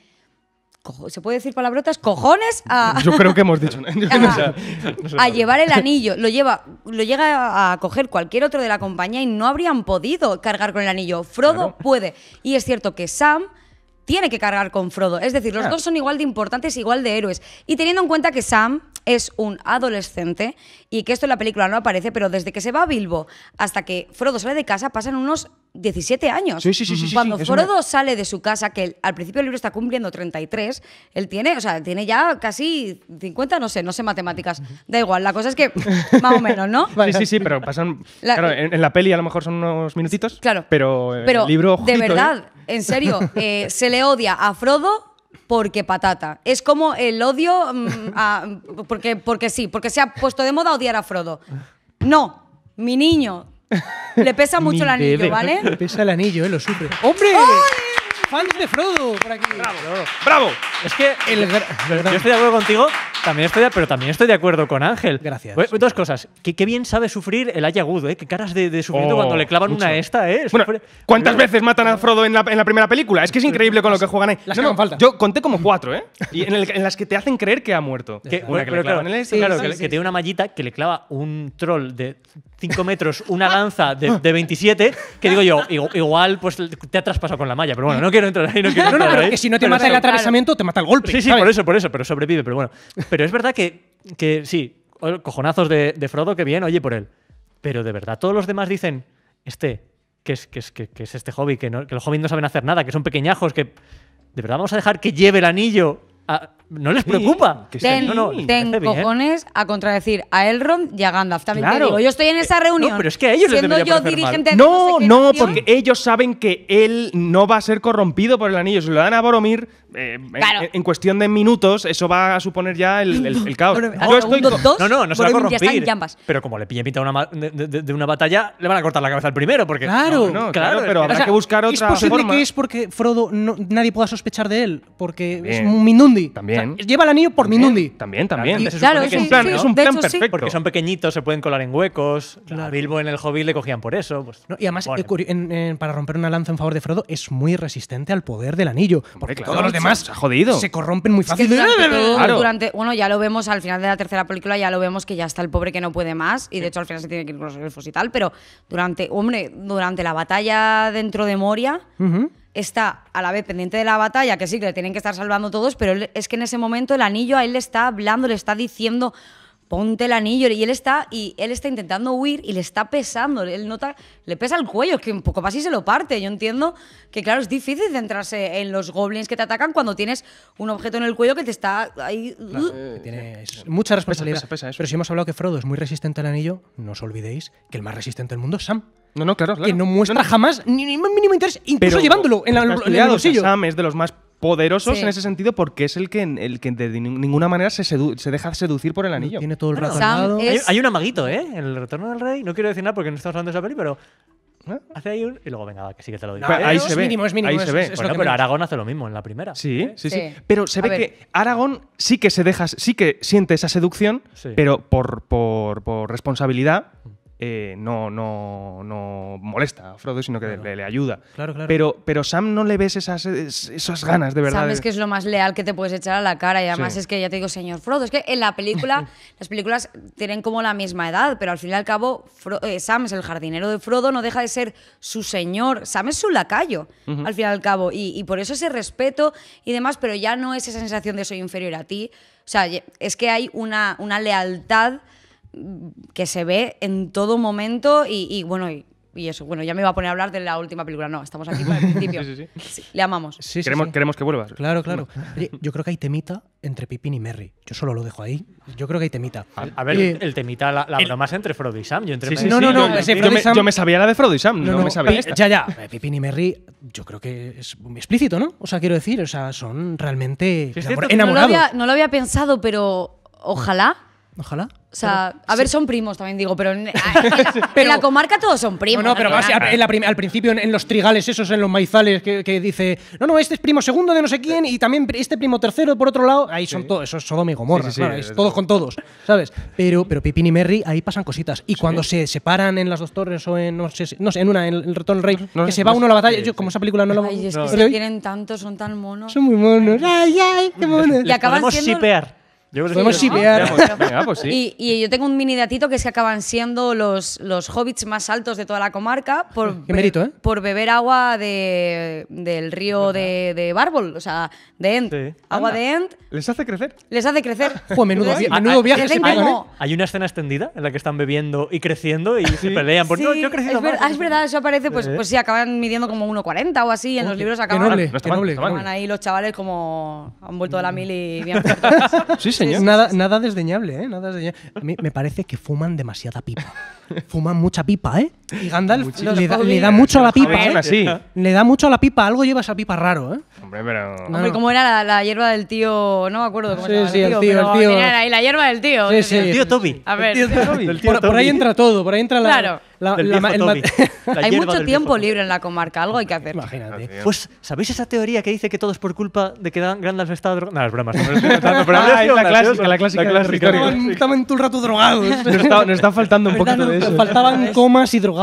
Speaker 4: ¿Se puede decir palabrotas? Cojones a. [laughs] Yo creo que
Speaker 2: hemos dicho. [laughs] [laughs] A, llevar el
Speaker 4: anillo. Lo, lleva, lo llega a coger cualquier otro de la compañía y no habrían podido cargar con el anillo. Frodo puede. Y es cierto que Sam tiene que cargar con Frodo. Es decir, los dos son igual de importantes, igual de héroes. Y teniendo en cuenta que Sam es un adolescente y que esto en la película no aparece, pero desde que se va a Bilbo hasta que Frodo sale de casa pasan unos 17 años. Sí, sí, sí. Cuando Frodo sale de su casa, que al principio del libro está cumpliendo 33, él tiene, o sea, tiene ya casi 50, no sé, no sé matemáticas. Da igual, la cosa es que [laughs] más o menos, ¿no? sí, sí, sí, pero
Speaker 2: pasan... Claro, en, la peli a lo mejor son unos minutitos, claro, pero,
Speaker 4: el libro... de ¿eh? verdad, en serio, eh, se le odia a Frodo porque patata. Es como el odio mm, a, porque, sí, porque se ha puesto de moda odiar a Frodo. No, mi niño. Le pesa mucho el anillo, ¿vale? Le
Speaker 1: pesa el anillo, eh, lo sufre.
Speaker 4: ¡Hombre! Fans de Frodo por aquí. Bravo. Bravo. Es que
Speaker 3: yo estoy de acuerdo contigo, también estoy pero también estoy de acuerdo con Ángel. Gracias. dos cosas.
Speaker 2: Qué, bien sabe sufrir el ayagudo, ¿eh? Qué caras de, de sufrimiento oh, cuando le clavan una esta, ¿eh? ¿cuántas veces matan a Frodo en la, primera película? Es que es increíble con lo que juegan ahí. Las que Yo conté como cuatro, ¿eh? Y en, las que te hacen creer que ha muerto. Que- Una claro, claro, que,
Speaker 3: tiene una mallita que le clava un troll de 5 metros una lanza de, 27, que digo yo, igual pues te ha traspasado con la malla, pero bueno, no quiero entrar ahí, no quiero entrar que si no te mata el atravesamiento, te mata el golpe. Sí, sí, por eso, por eso, pero sobrevive, pero bueno. Pero es verdad que, que sí, cojonazos de, Frodo, que bien, oye por él. Pero de verdad, todos los demás dicen, este, que es, que es, que, es este hobby, que, los hobbies no saben hacer nada, que son pequeñajos, que de verdad vamos a dejar que lleve el anillo a, no les preocupa. Que ten, no, no, ten cojones
Speaker 4: a contradecir a Elrond y a Gandalf. También yo estoy en eh, esa reunión. No, pero es que a ellos siendo les yo dirigente mal. no, no, no porque
Speaker 2: ellos saben que él no va a ser corrompido por el anillo. Si lo dan a Boromir, eh, en, cuestión de minutos, eso va a suponer ya el, caos. yo estoy no, no, no se va a corromper.
Speaker 3: Pero como le pille pita una de, de, una batalla, le van a cortar la cabeza al primero. Porque, claro, claro, pero habrá que buscar otra forma. Es posible que
Speaker 1: es porque Frodo nadie pueda sospechar de él, porque es un minundi. También. Lleva el anillo por Minundi. También, también. claro, es, un plan, perfecto.
Speaker 3: Porque son pequeñitos, se pueden colar en huecos. A Bilbo en el hobby le cogían por eso. Pues,
Speaker 1: y además, eh, para romper una lanza en favor de Frodo, es muy resistente al poder del anillo. Porque todos los demás se, se corrompen muy fácil. durante,
Speaker 4: bueno, ya lo vemos al final de la tercera película, ya lo vemos que ya está el pobre que no puede más. Y de hecho, al final se tiene que ir con los elfos y tal. Pero durante, hombre, durante la batalla dentro de Moria está a la vez pendiente de la batalla, que sí, que le tienen que estar salvando todos, pero es que en ese momento el anillo a él le está hablando, le está diciendo, ponte el anillo. Y él está, y él está intentando huir y le está pesando. Él nota, le pesa el cuello, es que un poco más y se lo parte. Yo entiendo que, claro, es difícil centrarse en los goblins que te atacan cuando tienes un objeto en el cuello que te está ahí.
Speaker 1: mucha responsabilidad. Pero si hemos hablado que Frodo es muy resistente
Speaker 2: al anillo, no os olvidéis que el más resistente del mundo es Sam. No, no, claro, claro. Que no muestra jamás ni, mínimo interés, incluso llevándolo en, la, en el bolsillo. Sam es de los más poderosos en ese sentido porque es el que, el que de ninguna manera se, se deja seducir por el anillo. Tiene todo el bueno, Hay, un amaguito, ¿eh? En el retorno del rey. No quiero decir nada porque no estamos hablando de esa peli, pero. ¿Eh? Hace ahí un. Y luego, venga, que sí
Speaker 3: que te lo digo. ahí, se mínimo, ahí se ve. pero Aragón hace lo mismo en la primera. Sí, eh, sí, sí, Pero se ve que
Speaker 2: Aragón sí que se deja, sí que siente esa seducción, pero por, por, por responsabilidad mm. Eh, no, no, no molesta a Frodo, sino que le, ayuda. Pero, pero Sam no le ves esas, esas ganas, de verdad. Sam es que es
Speaker 4: lo más leal que te puedes echar a la cara. Y además es que ya te digo, señor Frodo, es que en la película, [laughs] las películas tienen como la misma edad, pero al fin y al cabo, eh, Sam es el jardinero de Frodo, no deja de ser su señor. Sam es su lacayo, al fin y al cabo. Y, por eso ese respeto y demás, pero ya no es esa sensación de soy inferior a ti. O sea, es que hay una, una lealtad que se ve en todo momento y, bueno, y, eso, bueno, ya me iba a poner a hablar de la última película, no, estamos aquí para el [laughs] principio. sí, sí, sí. Le amamos. Queremos, que vuelvas.
Speaker 3: Claro,
Speaker 1: claro. yo creo que hay temita entre Pippin y Merry. Yo solo lo dejo ahí. Yo creo que hay temita. A, ver,
Speaker 3: el temita, la,
Speaker 2: broma es entre Frodo y Sam. Yo entre no, no, no, me, sabía la de Frodo y Sam, no, me sabía eh, Ya,
Speaker 1: ya. Eh, Pippin y Merry, yo creo que es muy explícito, ¿no? O sea, quiero decir, o sea, son realmente enamorados.
Speaker 4: no lo había pensado, pero ojalá Ojalá. O sea, a ver, son primos también digo, pero en, [laughs] la, pero, la, comarca todos son primos. No, pero
Speaker 1: al principio, en, los trigales esos, en los maizales, que, dice, no, no, este es primo segundo de no sé quién y también este primo tercero por otro lado. Ahí son todos, eso es Sodoma y Gomorra, claro, es todos con todos, ¿sabes? Pero, pero Pipín y Merry, ahí pasan cositas. Y cuando se separan en las dos torres o en, no sé, no sé en una, en el Retorno del Rey, que se va uno a la batalla, como esa película no lo voy Ay, es que se
Speaker 4: tienen tanto, son tan monos. Son
Speaker 1: muy monos. Ay, ay, qué monos. Y acaban yo
Speaker 4: Y, yo tengo un mini datito que es que acaban siendo los, los hobbits más altos de toda la comarca por, mérito, ¿eh? por beber agua de, del río de, de Bárbol, o sea, de Ent Agua de Ent
Speaker 3: ¿Les hace crecer?
Speaker 4: Les hace crecer. [laughs] menudo, ¿eh?
Speaker 3: Hay una escena extendida en la que están bebiendo y creciendo y se pelean. Pues no, yo es, es
Speaker 4: verdad, eso aparece, pues, pues sí, acaban midiendo como 1,40 o así. En los libros acaban, ahí los chavales como han vuelto a la mm. mil y [laughs] bien.
Speaker 1: sí, Nada, nada desdeñable, ¿eh? Nada A mí me parece que fuman demasiada pipa. [laughs] fuman mucha pipa, ¿eh? Y Gandalf le da, le da, mucho a la pipa, ¿eh? Le da mucho a la pipa, algo lleva esa pipa raro, ¿eh? Hombre, pero... No, Hombre,
Speaker 4: ¿cómo era la, la, hierba del tío... No me acuerdo cómo sí, era. Sí, el tío, el tío. Era ahí la hierba del tío. Sí, sí. El tío Toby. A ver. [laughs] El tío Toby.
Speaker 1: Por, ahí entra todo, por ahí entra la... Claro. La, [laughs] hay mucho
Speaker 4: tiempo libre en la comarca, algo hay que hacer. Imagínate. Pues,
Speaker 1: ¿sabéis esa teoría
Speaker 3: que dice que todo es por culpa de que Gandalf está drogado? No, es broma. Ah, la clásica, la clásica. Estaban todo el rato drogados. Nos está
Speaker 1: faltando un poquito de eso. Faltaban comas y drogados.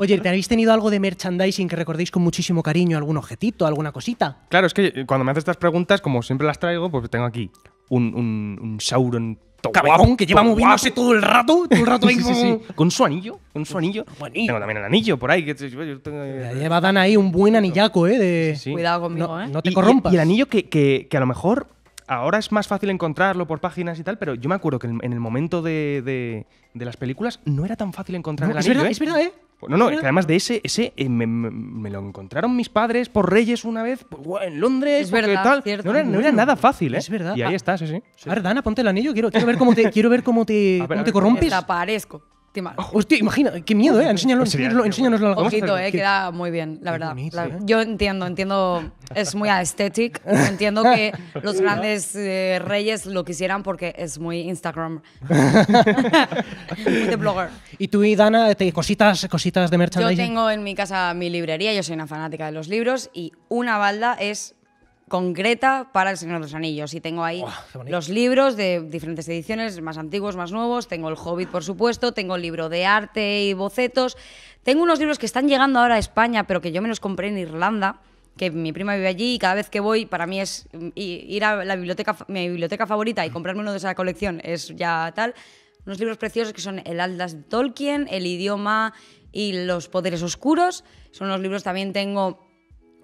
Speaker 1: Oye, ¿te habéis tenido algo de merchandising que recordéis con muchísimo cariño? ¿Algún objetito? ¿Alguna cosita?
Speaker 2: Claro, es que cuando me haces estas preguntas, como siempre las traigo, pues tengo aquí un, un, un Sauron que lleva moviéndose todo el rato, todo el rato con su anillo, con su anillo. Tengo también el anillo por ahí. Lleva ahí un buen anillaco, eh. Cuidado
Speaker 4: conmigo, no, eh. No te corrompas.
Speaker 2: Y, el anillo que, a lo mejor ahora es más fácil encontrarlo por páginas y tal, pero yo me acuerdo que en el momento de, las películas no era tan fácil encontrar el anillo. Es verdad, ¿eh? Es verdad, ¿eh? Pues no, no, que además de ese, ese eh, me, lo encontraron mis padres por Reyes una vez pues, en Londres, es verdad, tal. no, era, nada fácil,
Speaker 1: ¿eh? Es verdad. Y ahí ah, estás, sí, sí. A ver, Dana, ponte el anillo, quiero, quiero ver cómo te, quiero ver cómo te, te corrompes.
Speaker 4: aparezco. Oh,
Speaker 1: hostia, imagina, qué miedo, ¿eh? Enséñalo, pues enséñalo, eh, queda
Speaker 4: muy bien, la verdad. yo entiendo, entiendo, es muy aesthetic. entiendo que los grandes eh, reyes lo quisieran porque es muy Instagram. [laughs]
Speaker 1: muy de blogger. ¿Y tú y Dana, cositas, cositas de merchandising? Yo
Speaker 4: tengo en mi casa mi librería, yo soy una fanática de los libros y una balda es concreta para El Señor de los Anillos. Y tengo ahí los libros de diferentes ediciones, más antiguos, más nuevos. Tengo El Hobbit, por supuesto. Tengo el libro de arte y bocetos. Tengo unos libros que están llegando ahora a España, pero que yo me los compré en Irlanda que mi prima vive allí y cada vez que voy para mí es mm, ir a la biblioteca mi biblioteca favorita y comprarme uno de esa colección es ya tal unos libros preciosos que son el Aldas de Tolkien el idioma y los poderes oscuros son los libros también tengo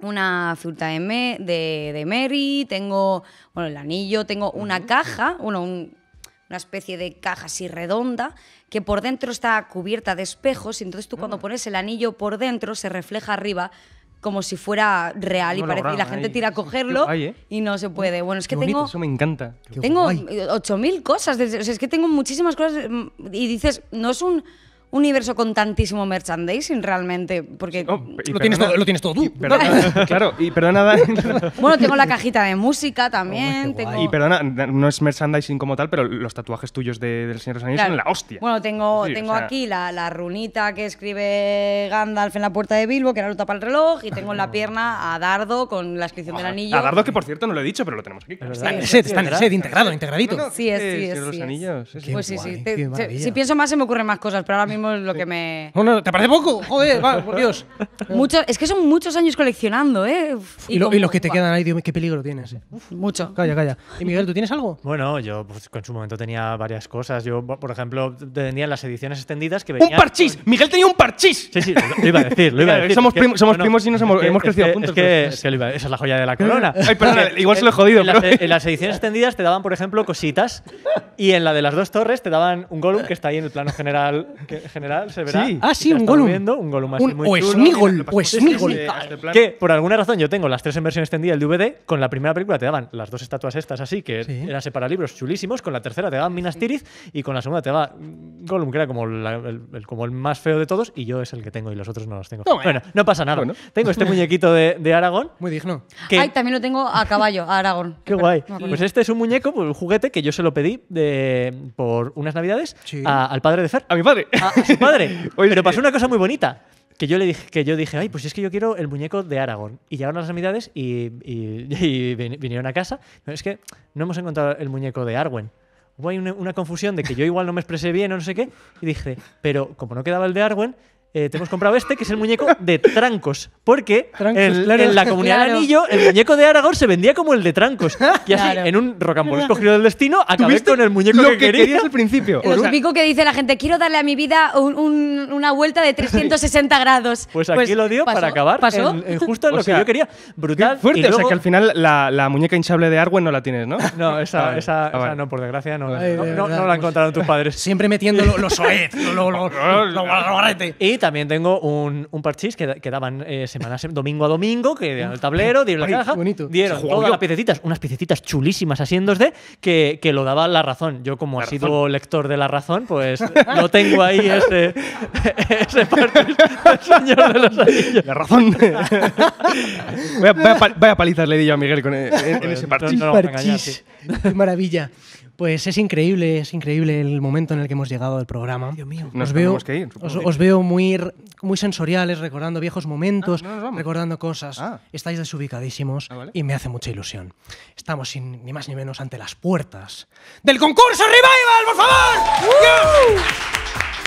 Speaker 4: una fruta de, de, Mary, tengo bueno, el anillo, tengo una caja, una especie de caja así redonda que por dentro está cubierta de espejos y entonces tú cuando mm. pones el anillo por dentro se refleja arriba como si fuera real y, parece, la gente tira a cogerlo ¿eh? y no se puede. Bueno, es que tengo... Eso
Speaker 2: me encanta. Tengo
Speaker 4: 8.000 cosas, o sea, es que tengo muchísimas cosas mm, y dices, no es un universo con tantísimo merchandising realmente, porque lo, tienes todo,
Speaker 2: lo, tienes todo, tú. [laughs] claro, y perdona,
Speaker 4: [laughs] bueno, tengo la cajita de música también. Oh, tengo... Y
Speaker 2: perdona, no es merchandising como tal, pero los tatuajes tuyos de, del Señor de los Anillos son la hostia. Bueno,
Speaker 4: tengo, tengo aquí la, la, runita que escribe Gandalf en la puerta de Bilbo, que era lo tapa el reloj, y tengo en la [laughs] pierna a Dardo con la inscripción del anillo. A Dardo,
Speaker 2: que por cierto no lo he dicho, pero lo tenemos aquí. Está, en
Speaker 1: el set, está en el set,
Speaker 2: integrado, integradito. sí, sí, es, sí, los Anillos. Pues sí, sí. si
Speaker 4: pienso más, se me ocurren más cosas, pero ahora mismo lo que me.
Speaker 1: ¿te parece poco? Joder, va, por Dios.
Speaker 4: [laughs] es que son muchos años coleccionando, ¿eh? y, los que te quedan ahí,
Speaker 1: Dios, qué peligro tienes.
Speaker 4: mucho. Calla, calla.
Speaker 3: ¿Y Miguel, tú tienes algo? Bueno, yo en pues, su momento tenía varias cosas. Yo, por ejemplo, tenía las ediciones extendidas que venían. ¡Un parchís! ¡Miguel tenía un parchís! Sí, sí, lo iba a decir, lo iba a decir. Somos, somos primos y nos hemos, crecido juntos. Es que, es que esa es la joya de la corona. [laughs] Ay, perdón, igual se lo he jodido. E, en, las, ediciones extendidas te daban, por ejemplo, cositas y en la de las dos torres te daban un golem que está ahí en el plano general general se verá. Ah, sí, un Gollum. un así muy o pues Que por alguna razón yo tengo las tres en versión extendida del DVD. Con la primera película te daban las dos estatuas estas así, que eran eran separalibros chulísimos. Con la tercera te daban Minas Tirith. Y con la segunda te daba Gollum, que era como, el, como el más feo de todos. Y yo es el que tengo y los otros no los tengo. Bueno, no pasa nada. Tengo este muñequito de, de Aragón. Muy digno. Ay,
Speaker 4: también lo tengo a caballo, a Aragón. Qué guay. pues
Speaker 3: este es un muñeco, pues, un juguete que yo se lo pedí de, por unas navidades al padre de Fer. A mi padre. [laughs] su padre. [laughs] Pero pasó eh, una cosa muy bonita. Que yo, le dije, que yo dije, ay, pues es que yo quiero el muñeco de Aragón. Y llegaron las navidades y, y, [laughs] vinieron a casa. es que no hemos encontrado el muñeco de Arwen hubo una, una, confusión de que yo igual no me expresé bien o no sé qué, y dije, pero como no quedaba el de Arwen, te hemos comprado este, que es el muñeco de Trancos. Porque en la comunidad de anillo, el muñeco de Aragorn se vendía como el de Trancos. Y así, en un rocambolesco giro del destino, acabé con el muñeco que, querías quería. al principio. Lo típico
Speaker 4: que dice la gente, quiero darle a mi vida una vuelta de 360 grados. Pues aquí lo dio para acabar justo
Speaker 2: en lo que yo quería. Brutal. fuerte, o sea que al final la, muñeca hinchable de Arwen no la tienes, ¿no? No, esa, esa, no, por desgracia, no, no, la encontraron tus padres. Siempre metiendo los soez,
Speaker 3: lo, también tengo un, un parchís que, daban eh, semana, domingo a domingo, que dieron el tablero, dieron la caja, dieron todas las piececitas, unas piececitas chulísimas así en que, que lo daba La Razón. Yo como he sido lector de La Razón, pues no tengo ahí ese, [laughs] ese parchís La Razón.
Speaker 2: [laughs] vaya, a palizas le di yo a Miguel con, en, pues ese parchís. No, Qué maravilla.
Speaker 1: Pues es increíble, es increíble el momento en el que hemos llegado al programa. Dios mío. Nos os veo, que ir, os, veo muy, muy sensoriales, recordando viejos momentos, ah, recordando cosas. Ah. Estáis desubicadísimos ah, y me hace mucha ilusión. Estamos ni más ni menos ante las puertas del concurso Revival, por favor.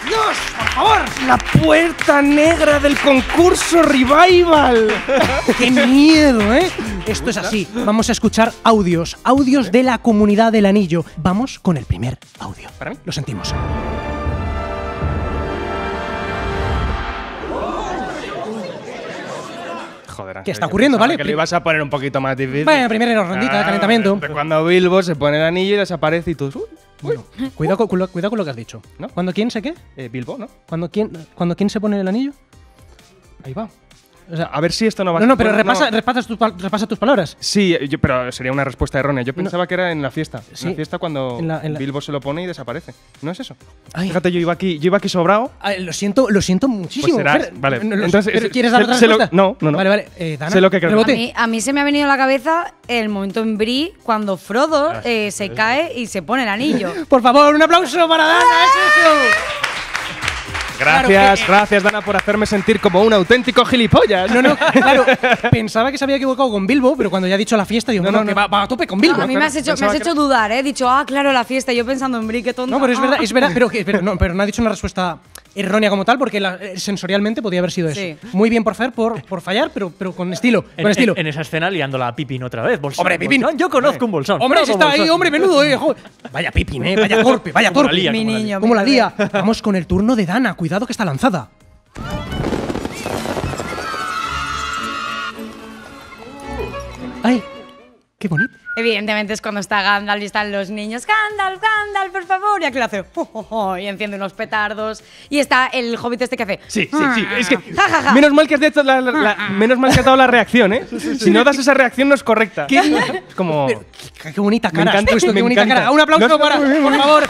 Speaker 2: Dios, por favor. La puerta negra del concurso Revival.
Speaker 1: [laughs] Qué miedo, ¿eh? Esto es así. Vamos a escuchar audios, audios de la comunidad del anillo. Vamos con el primer audio. Lo sentimos.
Speaker 2: Joder, ¿Qué está ocurriendo, vale? Que lo ibas a poner un poquito más difícil. Bueno, primero era rondita, de calentamiento. Cuando Bilbo se pone el anillo y desaparece y tú. Bueno, Cuidado, con, cuidado con lo que has dicho.
Speaker 1: ¿no? Cuando quién se
Speaker 2: qué? Eh, Bilbo, ¿no?
Speaker 1: Cuando quién, cuando quién se pone el anillo.
Speaker 2: Ahí va a ver si esto no va No, no, pero repasa, no. tus repasa tus palabras. Sí, pero sería una respuesta errónea. Yo pensaba que era en la fiesta. Sí. En la fiesta cuando Bilbo se lo pone y desaparece. No es eso. Fíjate, yo iba aquí, yo iba aquí sobrado. lo siento, lo siento pues muchísimo. vale. Entonces, ¿quieres dar otra no, no,
Speaker 1: no. Vale, vale. Eh, Dana, sé
Speaker 4: A mí, se me ha venido a la cabeza el momento en Bri cuando Frodo ah, eh, se cae y se pone el anillo. Por favor, un aplauso para Dana.
Speaker 2: Gracias, eh, gracias Dana por hacerme sentir como un auténtico gilipollas. No, no, claro, [laughs] pensaba que se había equivocado con Bilbo, pero cuando ya ha dicho la fiesta, digo, no, no, que va, a tope con Bilbo. a mí me has hecho,
Speaker 4: me has dudar, ¿eh? he dicho, ah, claro, la fiesta, yo pensando en Bri, qué No, pero es ah. verdad, es verdad,
Speaker 1: pero no ha dicho una respuesta errónea como tal, porque eh, sensorialmente podía haber sido eso. Muy bien por fallar, por, por fallar pero, pero con estilo. En, e- estilo. En,
Speaker 3: esa escena liándola a Pipín otra vez. hombre, Pipín! Yo conozco un bolsón. Hombre, está ahí, hombre, menudo. Eh,
Speaker 1: vaya Pipín, eh, vaya [laughs] torpe, vaya torpe. la la lía. Vamos con el turno de Dana. Cuidado que está lanzada. ¡Ay! ¡Qué bonito!
Speaker 4: Evidentemente es cuando está Gandalf y están los niños, Gandalf, Gandalf, por favor, y aquí lo hace, y enciende unos petardos, y está el hobbit este que hace. Sí, sí, sí, ah, es que
Speaker 2: menos mal que has, hecho la, ah, ah. menos mal que has dado la reacción, ¿eh? [laughs] Si no das esa reacción no es correcta. ¿Qué? Es como... qué,
Speaker 1: bonita cara. Me encanta esto, Un aplauso para, por favor.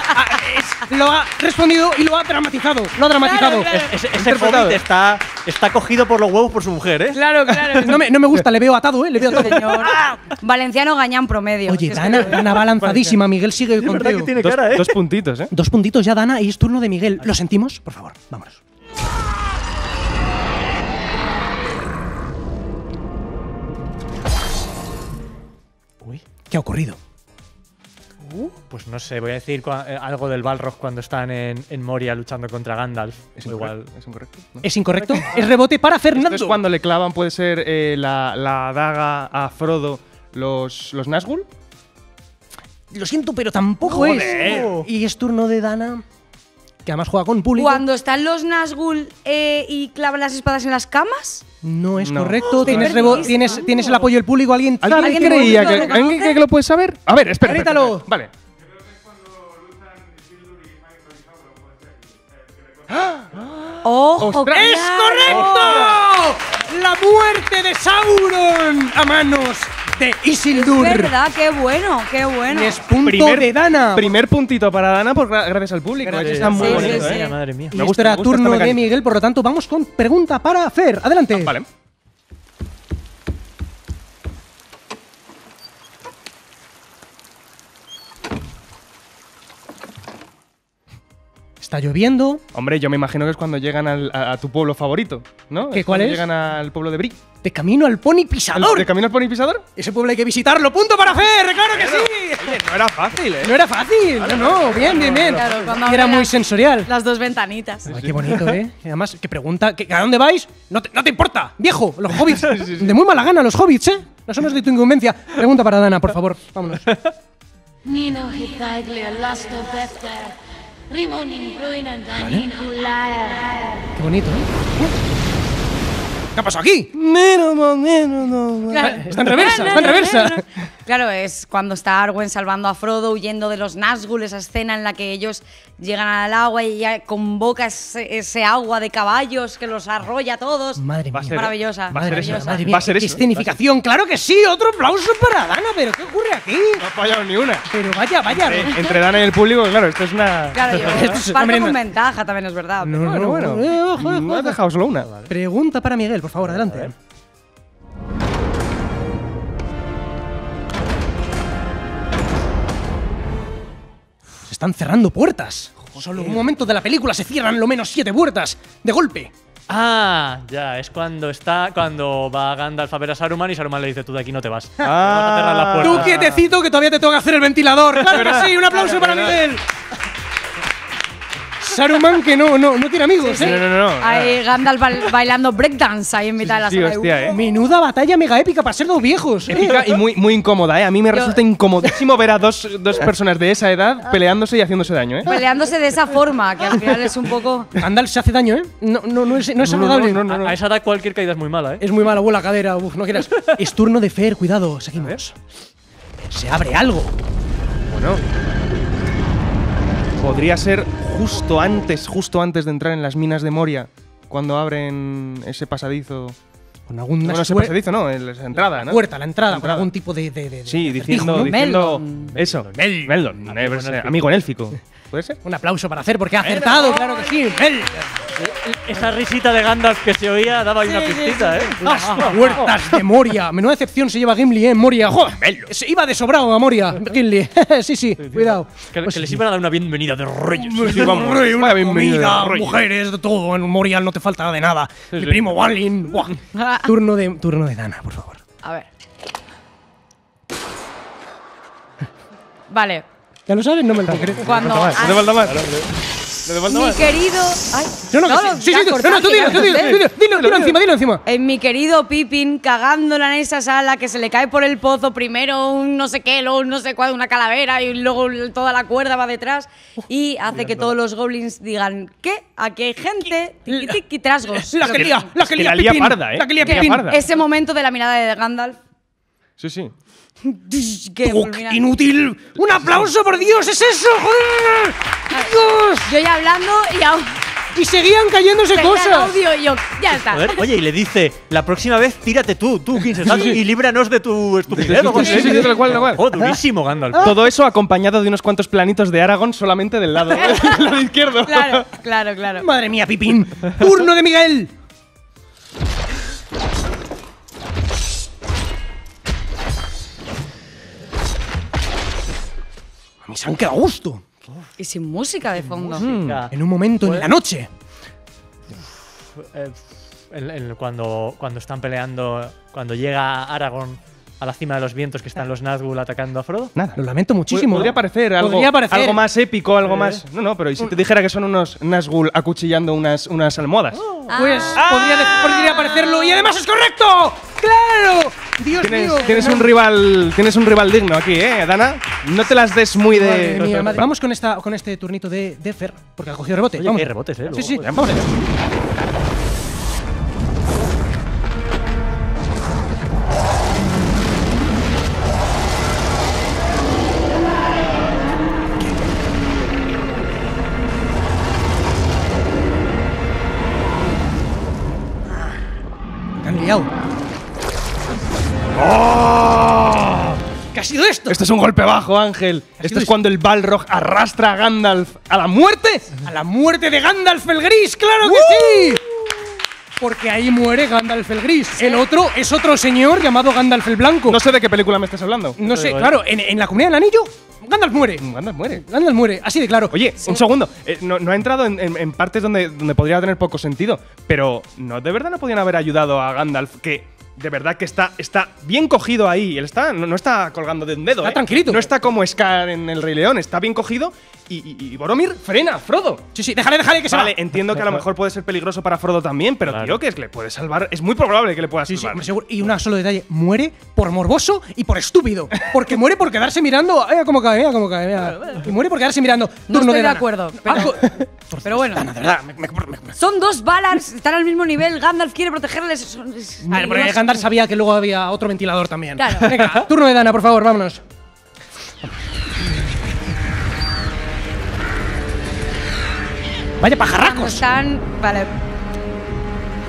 Speaker 1: lo ha respondido y lo ha dramatizado, lo ha dramatizado. Es, ese hobbit está, está cogido por los huevos por su mujer, ¿eh? Claro, claro. No me, no me gusta, le veo atado, ¿eh? Le veo atado. Señor.
Speaker 4: [laughs] Valenciano Gañán, promedio. Oye,
Speaker 1: Dana, Dana va Miguel sigue contigo. ¿eh? dos,
Speaker 2: puntitos, ¿eh? Dos
Speaker 1: puntitos ya, Dana, y es turno de Miguel. Lo sentimos, por favor, vámonos. Uy, ¿qué ha ocurrido? Uh,
Speaker 3: pues no sé, voy a decir eh, algo del Balrog cuando están en, Moria luchando
Speaker 2: contra Gandalf. Es incorrecto. Igual. Es incorrecto. ¿Es, rebote para Fernando. es cuando le clavan, puede ser eh, la daga a Frodo los, los Nazgûl.
Speaker 1: Lo siento, pero tampoco pues es.
Speaker 4: Y es turno de Dana, que además juega con público. Cuando están los Nazgûl eh, y clavan las espadas en las camas.
Speaker 1: No es correcto. tienes, tienes, el apoyo del público. ¿Alguien ¿Alguien creía que, ¿alguien que lo puedes saber? A ver, espera. espera, Vale.
Speaker 4: ¡Ojo! ¡Es correcto! ¡La muerte de Sauron a manos de Isildur. Es verdad, qué bueno, qué bueno. es
Speaker 2: primer, de Dana. Primer puntito para Dana por, gracias al público. ¿eh? Está muy ¿eh? Me gusta, turno de
Speaker 1: Miguel, por lo tanto, vamos con pregunta para Fer. Adelante. vale. está lloviendo.
Speaker 2: Hombre, yo me imagino que es cuando llegan a, tu pueblo favorito, ¿no? ¿Qué, ¿Cuál es? Llegan
Speaker 1: al pueblo de Bri. De camino al Pony Pisador. ¿De camino al Pony Pisador? Ese pueblo hay que visitarlo, punto para hacer, claro que
Speaker 4: sí. no
Speaker 1: era fácil, ¿eh? No era fácil, no, no, bien, bien, bien. era muy sensorial.
Speaker 4: Las dos ventanitas. qué bonito, ¿eh?
Speaker 1: [laughs] Además, qué pregunta, ¿a dónde vais? No te, importa, viejo, los hobbits. De muy mala gana los hobbits, ¿eh? No somos de tu incumbencia. Pregunta para Dana, por favor, vámonos. [laughs] ¿Vale? Qué bonito, ¿eh? ¿Qué ha pasado aquí? Está en reversa, está en reversa.
Speaker 4: Claro, es cuando está Arwen salvando a Frodo, huyendo de los Nazgûl, esa escena en la que ellos llegan al agua y ella convoca ese, agua de caballos que los arrolla a todos. Madre mía, ser, maravillosa. Madre maravillosa. mía, va a ser eso,
Speaker 1: ¿Qué escenificación? Claro que sí, otro aplauso para Dana, pero ¿qué ocurre aquí? No ha fallado ni
Speaker 4: una. Pero vaya, vaya. Entre,
Speaker 2: Dana y el público, claro, esto es una.
Speaker 4: Claro, [laughs] esto es con ventaja también es verdad. pero no, bueno, bueno. No, eh, mm, ha dejado solo una.
Speaker 1: Pregunta para Miguel, por favor, adelante. están cerrando puertas. Solo en un momento de la película se cierran lo menos siete puertas, de golpe.
Speaker 3: Ah, ya, es cuando está, cuando va Gandalf a ver a Saruman y Saruman le dice, tú de aquí no te vas.
Speaker 1: Ah, Tú quietecito que todavía te tengo que hacer el ventilador. ¡Claro que sí! ¡Un aplauso para Miguel! Saruman que
Speaker 2: no, no, no tiene amigos, ¿eh? No, no, no. Hay
Speaker 4: Gandalf bailando breakdance ahí en mitad de la sala. ¿eh? Menuda batalla mega épica para ser dos viejos. ¿eh? y
Speaker 2: muy, muy incómoda, ¿eh? A mí me resulta incomodísimo ver a dos, personas de esa edad peleándose y haciéndose daño, ¿eh?
Speaker 4: Peleándose de esa forma, que al final es un poco.
Speaker 2: Gandalf se hace daño, ¿eh? No, no, no, es, no es A, esa edad cualquier caída es muy mala, ¿eh? Es muy mala, la
Speaker 1: cadera, no quieras. [laughs] es turno de Fer, cuidado, seguimos. Se
Speaker 2: abre algo. Bueno. Podría ser justo antes, justo antes de entrar en las minas de Moria, cuando abren ese pasadizo con algún no, ese pasadizo, no, la entrada, ¿no? Puerta, la entrada, la entrada. Con algún
Speaker 1: tipo de, sí, diciendo,
Speaker 2: eso, Meldon, amigo, en élfico. [laughs]
Speaker 1: Un aplauso para hacer, porque ha acertado, claro que sí. E-, esa risita de gandas que se oía
Speaker 3: daba una pistita, ¿eh? puertas
Speaker 1: ah, de Moria! Menuda decepción se lleva Gimli, ¿eh? Moria. Se iba de sobrado a Moria, Gimli. [laughs] sí, sí, cuidado. Que, pues les iban a dar una bienvenida de reyes.
Speaker 3: una bienvenida,
Speaker 2: mujeres,
Speaker 1: de todo. En Moria no te falta de nada. el primo Walin. [laughs] turno, de, turno de Dana, por favor.
Speaker 4: A ver. Vale. Ya lo sabes, no me lo crees. [laughs] Cuando. No te falta más.
Speaker 1: Mi querido.
Speaker 4: Ay, no, no, no, sí, sí, sí, no, no, tú dilo, tú dilo,
Speaker 1: dilo, encima, dilo encima.
Speaker 4: En mi querido Pippin cagándola en esa sala que se le cae por el pozo primero un no sé qué, luego no sé cuál, una calavera y luego toda la cuerda va detrás y hace que todos los goblins digan ¿qué? Aquí hay gente, tiqui trasgos. La que lía, ¿eh? la que lía Pippin. La que lía parda. Ese momento de la mirada de Gandalf. Sí, sí. ¡Inútil!
Speaker 1: ¡Un aplauso, por Dios! ¡Es eso! ¡Joder!
Speaker 4: ¡Dios! Yo ya hablando y aún...
Speaker 1: Y seguían cayéndose cosas. ya está. oye,
Speaker 3: y le dice, la próxima vez tírate
Speaker 2: tú, tú, y líbranos de tu estupidez. Sí, sí, cual, cual. Oh, durísimo, Gandalf. Ah. Todo eso acompañado de unos cuantos planitos de Aragón solamente del lado, [laughs]
Speaker 4: del lado izquierdo. Claro, claro,
Speaker 1: claro. Madre mía, Pipín.
Speaker 2: Turno de Miguel.
Speaker 4: han quedado a gusto. Y sin música de fondo. Mm. En un momento, en pues, la noche.
Speaker 3: Eh, cuando, cuando están peleando, cuando llega Aragorn a la cima de los vientos que están los Nazgûl atacando a Frodo?
Speaker 2: Nada. Lo lamento muchísimo. Podría
Speaker 1: parecer
Speaker 3: algo, más épico, algo eh. más. No, no, pero ¿y si
Speaker 2: te dijera que son unos Nazgûl acuchillando unas, unas almohadas? Oh.
Speaker 1: Pues ah. podría, podría parecerlo y además es correcto. ¡Claro! Dios mío. Tienes un
Speaker 2: rival, tienes un rival digno aquí, ¿eh, Dana? No te las des muy de. Vamos
Speaker 1: con esta, con este turnito de, de Fer, porque ha
Speaker 2: cogido rebote. Oye, hay rebotes,
Speaker 1: ¿eh? Sí, sí. Vamos
Speaker 2: ¡Oh! ¿Qué ha sido esto? Este es un golpe bajo, Ángel. Esto es cuando el Balrog arrastra a Gandalf a la muerte. ¡A la muerte de Gandalf
Speaker 1: el Gris! ¡Claro que sí! Porque ahí muere Gandalf el Gris. El otro es
Speaker 2: otro señor llamado Gandalf el Blanco. No sé de qué película me estás hablando. No sé, ¿eh? claro, en, La Comunidad del Anillo Gandalf muere. Gandalf muere. Gandalf muere, así de claro. Oye, un segundo. Eh, no, ha entrado en, partes donde, podría tener poco sentido, pero ¿no de verdad no podían haber ayudado a Gandalf que de verdad que está, está bien cogido ahí. Él está, no, está colgando de un dedo. Está ¿eh? tranquilito. No está como Scar en El Rey León, está bien cogido y, Boromir frena, Frodo. Sí, sí, déjale, déjale que se Vale, entiendo que a lo mejor puede ser peligroso para Frodo también, pero creo que es, le puede salvar. Es muy probable que le pueda salvar. seguro. Y un solo detalle: muere por morboso y por estúpido. Porque muere por quedarse mirando. ¡Ay, cómo
Speaker 1: cae, mira, cómo cae! Y muere por quedarse mirando. No estoy de, acuerdo. Ah, [laughs] pero, bueno.
Speaker 4: son dos Balars, están al mismo nivel. Gandalf quiere protegerles. A porque Gandalf
Speaker 1: sabía que luego había otro ventilador también. Venga, turno de Dana, por favor, vámonos.
Speaker 4: Vaya pajarracos. Cuando están, vale,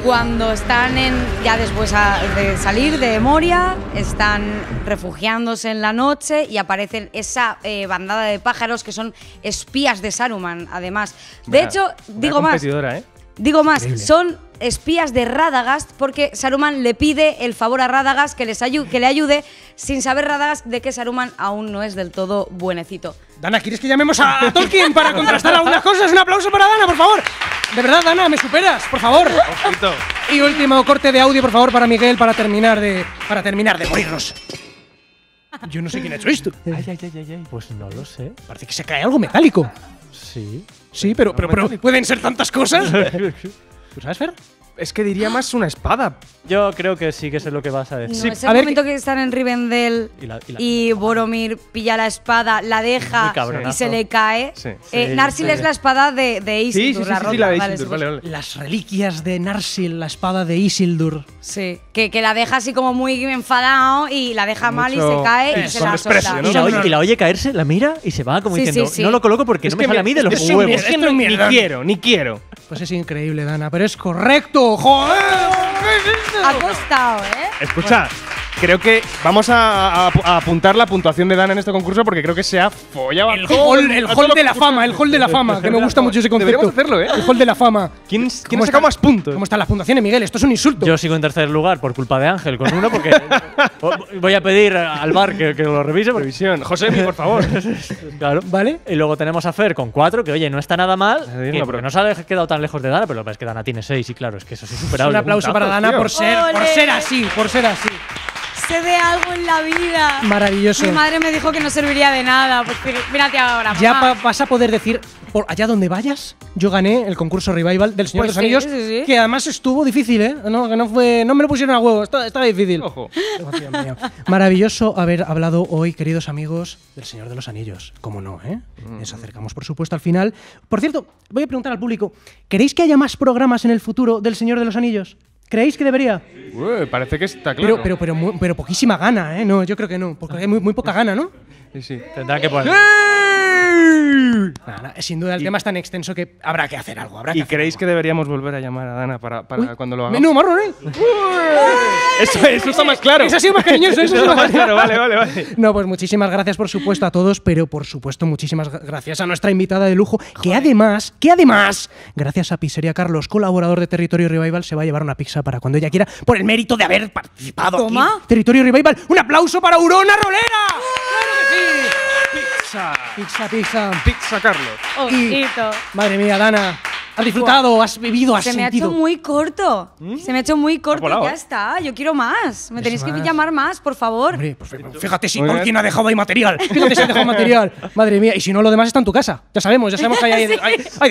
Speaker 4: cuando están en, ya después de salir de Moria, están refugiándose en la noche y aparecen esa eh, bandada de pájaros que son espías de Saruman, además. De hecho, digo más. ¿eh? Digo más, son espías de Radagast porque Saruman le pide el favor a Radagast que, les que le ayude sin saber Radagast de que Saruman aún no es del todo buenecito.
Speaker 1: Dana, ¿quieres que llamemos a Tolkien para contrastar algunas cosas? Un aplauso para Dana, por favor. De verdad, Dana, me superas, por favor. Y último corte de audio, por favor, para Miguel para terminar de para terminar de morirnos. Yo no sé quién ha hecho esto. Ay, ay, ay,
Speaker 2: Pues no lo sé. Parece que se cae algo metálico. Sí. Sí, pero ¿pueden ser tantas cosas? [laughs] ¿Tú sabes, Fer? es que diría más una espada. Yo creo que sí que es
Speaker 3: lo que vas a decir. sí. Es el momento
Speaker 4: que... están en Rivendell y, Boromir pilla la espada, la deja y se le cae. Eh, Narsil es la espada de, Isildur. la sí, La de Isildur, Las
Speaker 1: reliquias de Narsil, la espada de Isildur.
Speaker 4: Sí, que, la deja así como muy enfadado y la deja mal y se cae y la
Speaker 3: oye, caerse,
Speaker 1: la mira y se va
Speaker 4: como diciendo, no lo coloco porque es no me sale a mí de los huevos. ni quiero, ni
Speaker 3: quiero.
Speaker 2: Pues es increíble, Dana, pero es correcto. ¡Joder!
Speaker 4: Ha costado, ¿eh? Escucha,
Speaker 2: creo que vamos a, apuntar la puntuación de Dana en este concurso porque creo que se ha
Speaker 1: follado el hall, de la fama, el hall de la fama, que me gusta
Speaker 2: mucho ese concepto. Deberíamos hacerlo, ¿eh? El hall de la fama. ¿Quién, quién más puntos? ¿Cómo están las
Speaker 3: puntuaciones, Miguel? Esto es un insulto. Yo sigo en tercer lugar por culpa de Ángel con uno porque [laughs] voy a pedir al bar que, que lo revise. José, por favor. [laughs] claro. ¿Vale? Y luego tenemos a Fer con cuatro, que oye, no está nada mal. que, no, pero... no se ha quedado tan lejos de Dana, pero lo que es que Dana tiene seis y claro, es que eso sí es Un aplauso para Dana por ser, por ser
Speaker 1: así, por ser así
Speaker 4: de algo en la vida. Maravilloso. Mi madre me dijo que no serviría de nada. Pues mírate ahora. Ya
Speaker 1: vas a poder decir, por allá donde vayas, yo gané el concurso Revival del Señor de los pues Anillos, que además estuvo difícil, ¿eh? No, que no, fue, no me lo pusieron a huevo, estaba, difícil. Ojo. Oh, Maravilloso haber hablado hoy, queridos amigos, del Señor de los Anillos. Como no, ¿eh? Mm. Nos acercamos, por supuesto, al final. Por cierto, voy a preguntar al público, ¿queréis que haya más programas en el futuro del Señor de los Anillos? ¿Creéis que debería?
Speaker 2: parece que está claro. Pero,
Speaker 1: pero, pero, poquísima gana, ¿eh? No, yo creo que no, porque hay muy, poca gana, ¿no?
Speaker 2: Sí, sí. Tendrá que
Speaker 1: poner sin duda, el tema es tan extenso que habrá que hacer algo.
Speaker 2: ¿Y creéis que deberíamos volver a llamar a Dana para, cuando lo hagamos? ¡Menú
Speaker 1: marrón, eh! [laughs] eso, está más
Speaker 2: claro. Eso ha sido más cariñoso. Eso, está [laughs] más, claro. Vale, vale, vale.
Speaker 1: [laughs] No, pues muchísimas gracias, por supuesto, a todos, pero por supuesto, muchísimas gracias a nuestra invitada de lujo, que además, que además, gracias a Pizzería Carlos, colaborador de Territorio Revival, se va a llevar una pizza para cuando ella quiera, por el mérito de haber participado Toma. Territorio Revival, un aplauso para Urona Rolera. Pizza. Pizza, pizza. Carlos. Oh, madre mía, Dana, Has disfrutado, has vivido, has Se me ha hecho muy
Speaker 4: corto. ¿Mm? Se me ha hecho muy corto. y ya ¿eh? está. Yo quiero más. Me tenéis que llamar más, por favor.
Speaker 1: Pues, fíjate si quién ha dejado ahí material. Fíjate si ha dejado material. [laughs] Madre mía. Y si no, lo demás está en tu casa. Ya sabemos, ya sabemos que hay,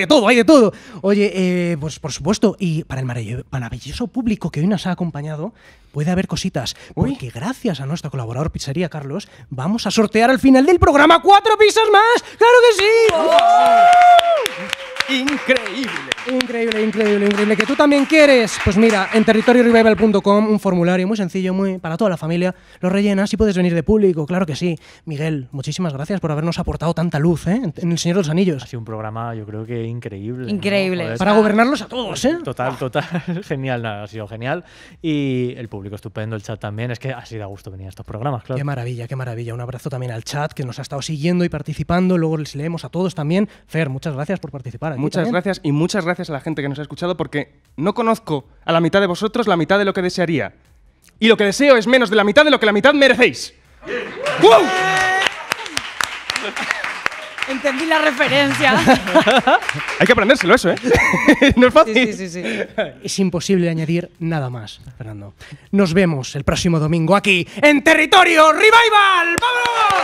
Speaker 1: [laughs] de todo, hay de todo. Oye, eh, pues por supuesto, y para el maravilloso público que hoy nos ha acompañado, puede haber cositas. Porque gracias a nuestro colaborador Pizzería Carlos, vamos a sortear al final del programa cuatro pizzas más. ¡Claro que sí! ¡Increíble! Gracias. Increíble, increíble, increíble. ¿Que tú también quieres? Pues mira, en territoriorevival.com un formulario muy sencillo, muy para toda la familia. Lo rellenas y puedes venir de público, claro que sí. Miguel, muchísimas gracias por habernos aportado tanta luz ¿eh? en El Señor de los Anillos. Ha sido un
Speaker 3: programa, yo creo que increíble. Increíble. Para gobernarlos a todos, ¿eh? Total, total. [laughs] genial, nada, ha sido genial. Y el público estupendo, el chat también. Es que ha sido a gusto venir a estos programas,
Speaker 1: claro. Qué maravilla, qué maravilla. Un abrazo también al chat que nos ha estado siguiendo y participando. Luego les leemos a todos también. Fer, muchas gracias por participar. muchas
Speaker 2: gracias y muchas gracias gracias a la gente que nos ha escuchado porque no conozco a la mitad de vosotros la mitad de lo que desearía. Y lo que deseo es menos de la mitad de lo que la mitad merecéis. [laughs]
Speaker 4: Entendí la referencia. [laughs]
Speaker 2: Hay que aprendérselo eso, ¿eh? [laughs] no es fácil. Sí, sí,
Speaker 1: sí, es imposible añadir nada más, Fernando. Nos vemos el próximo domingo aquí en Territorio Revival. ¡Vámonos!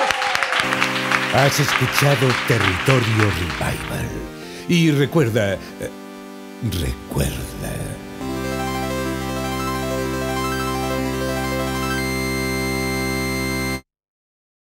Speaker 1: Has escuchado Territorio Revival. Y recuerda, eh, Recuerda.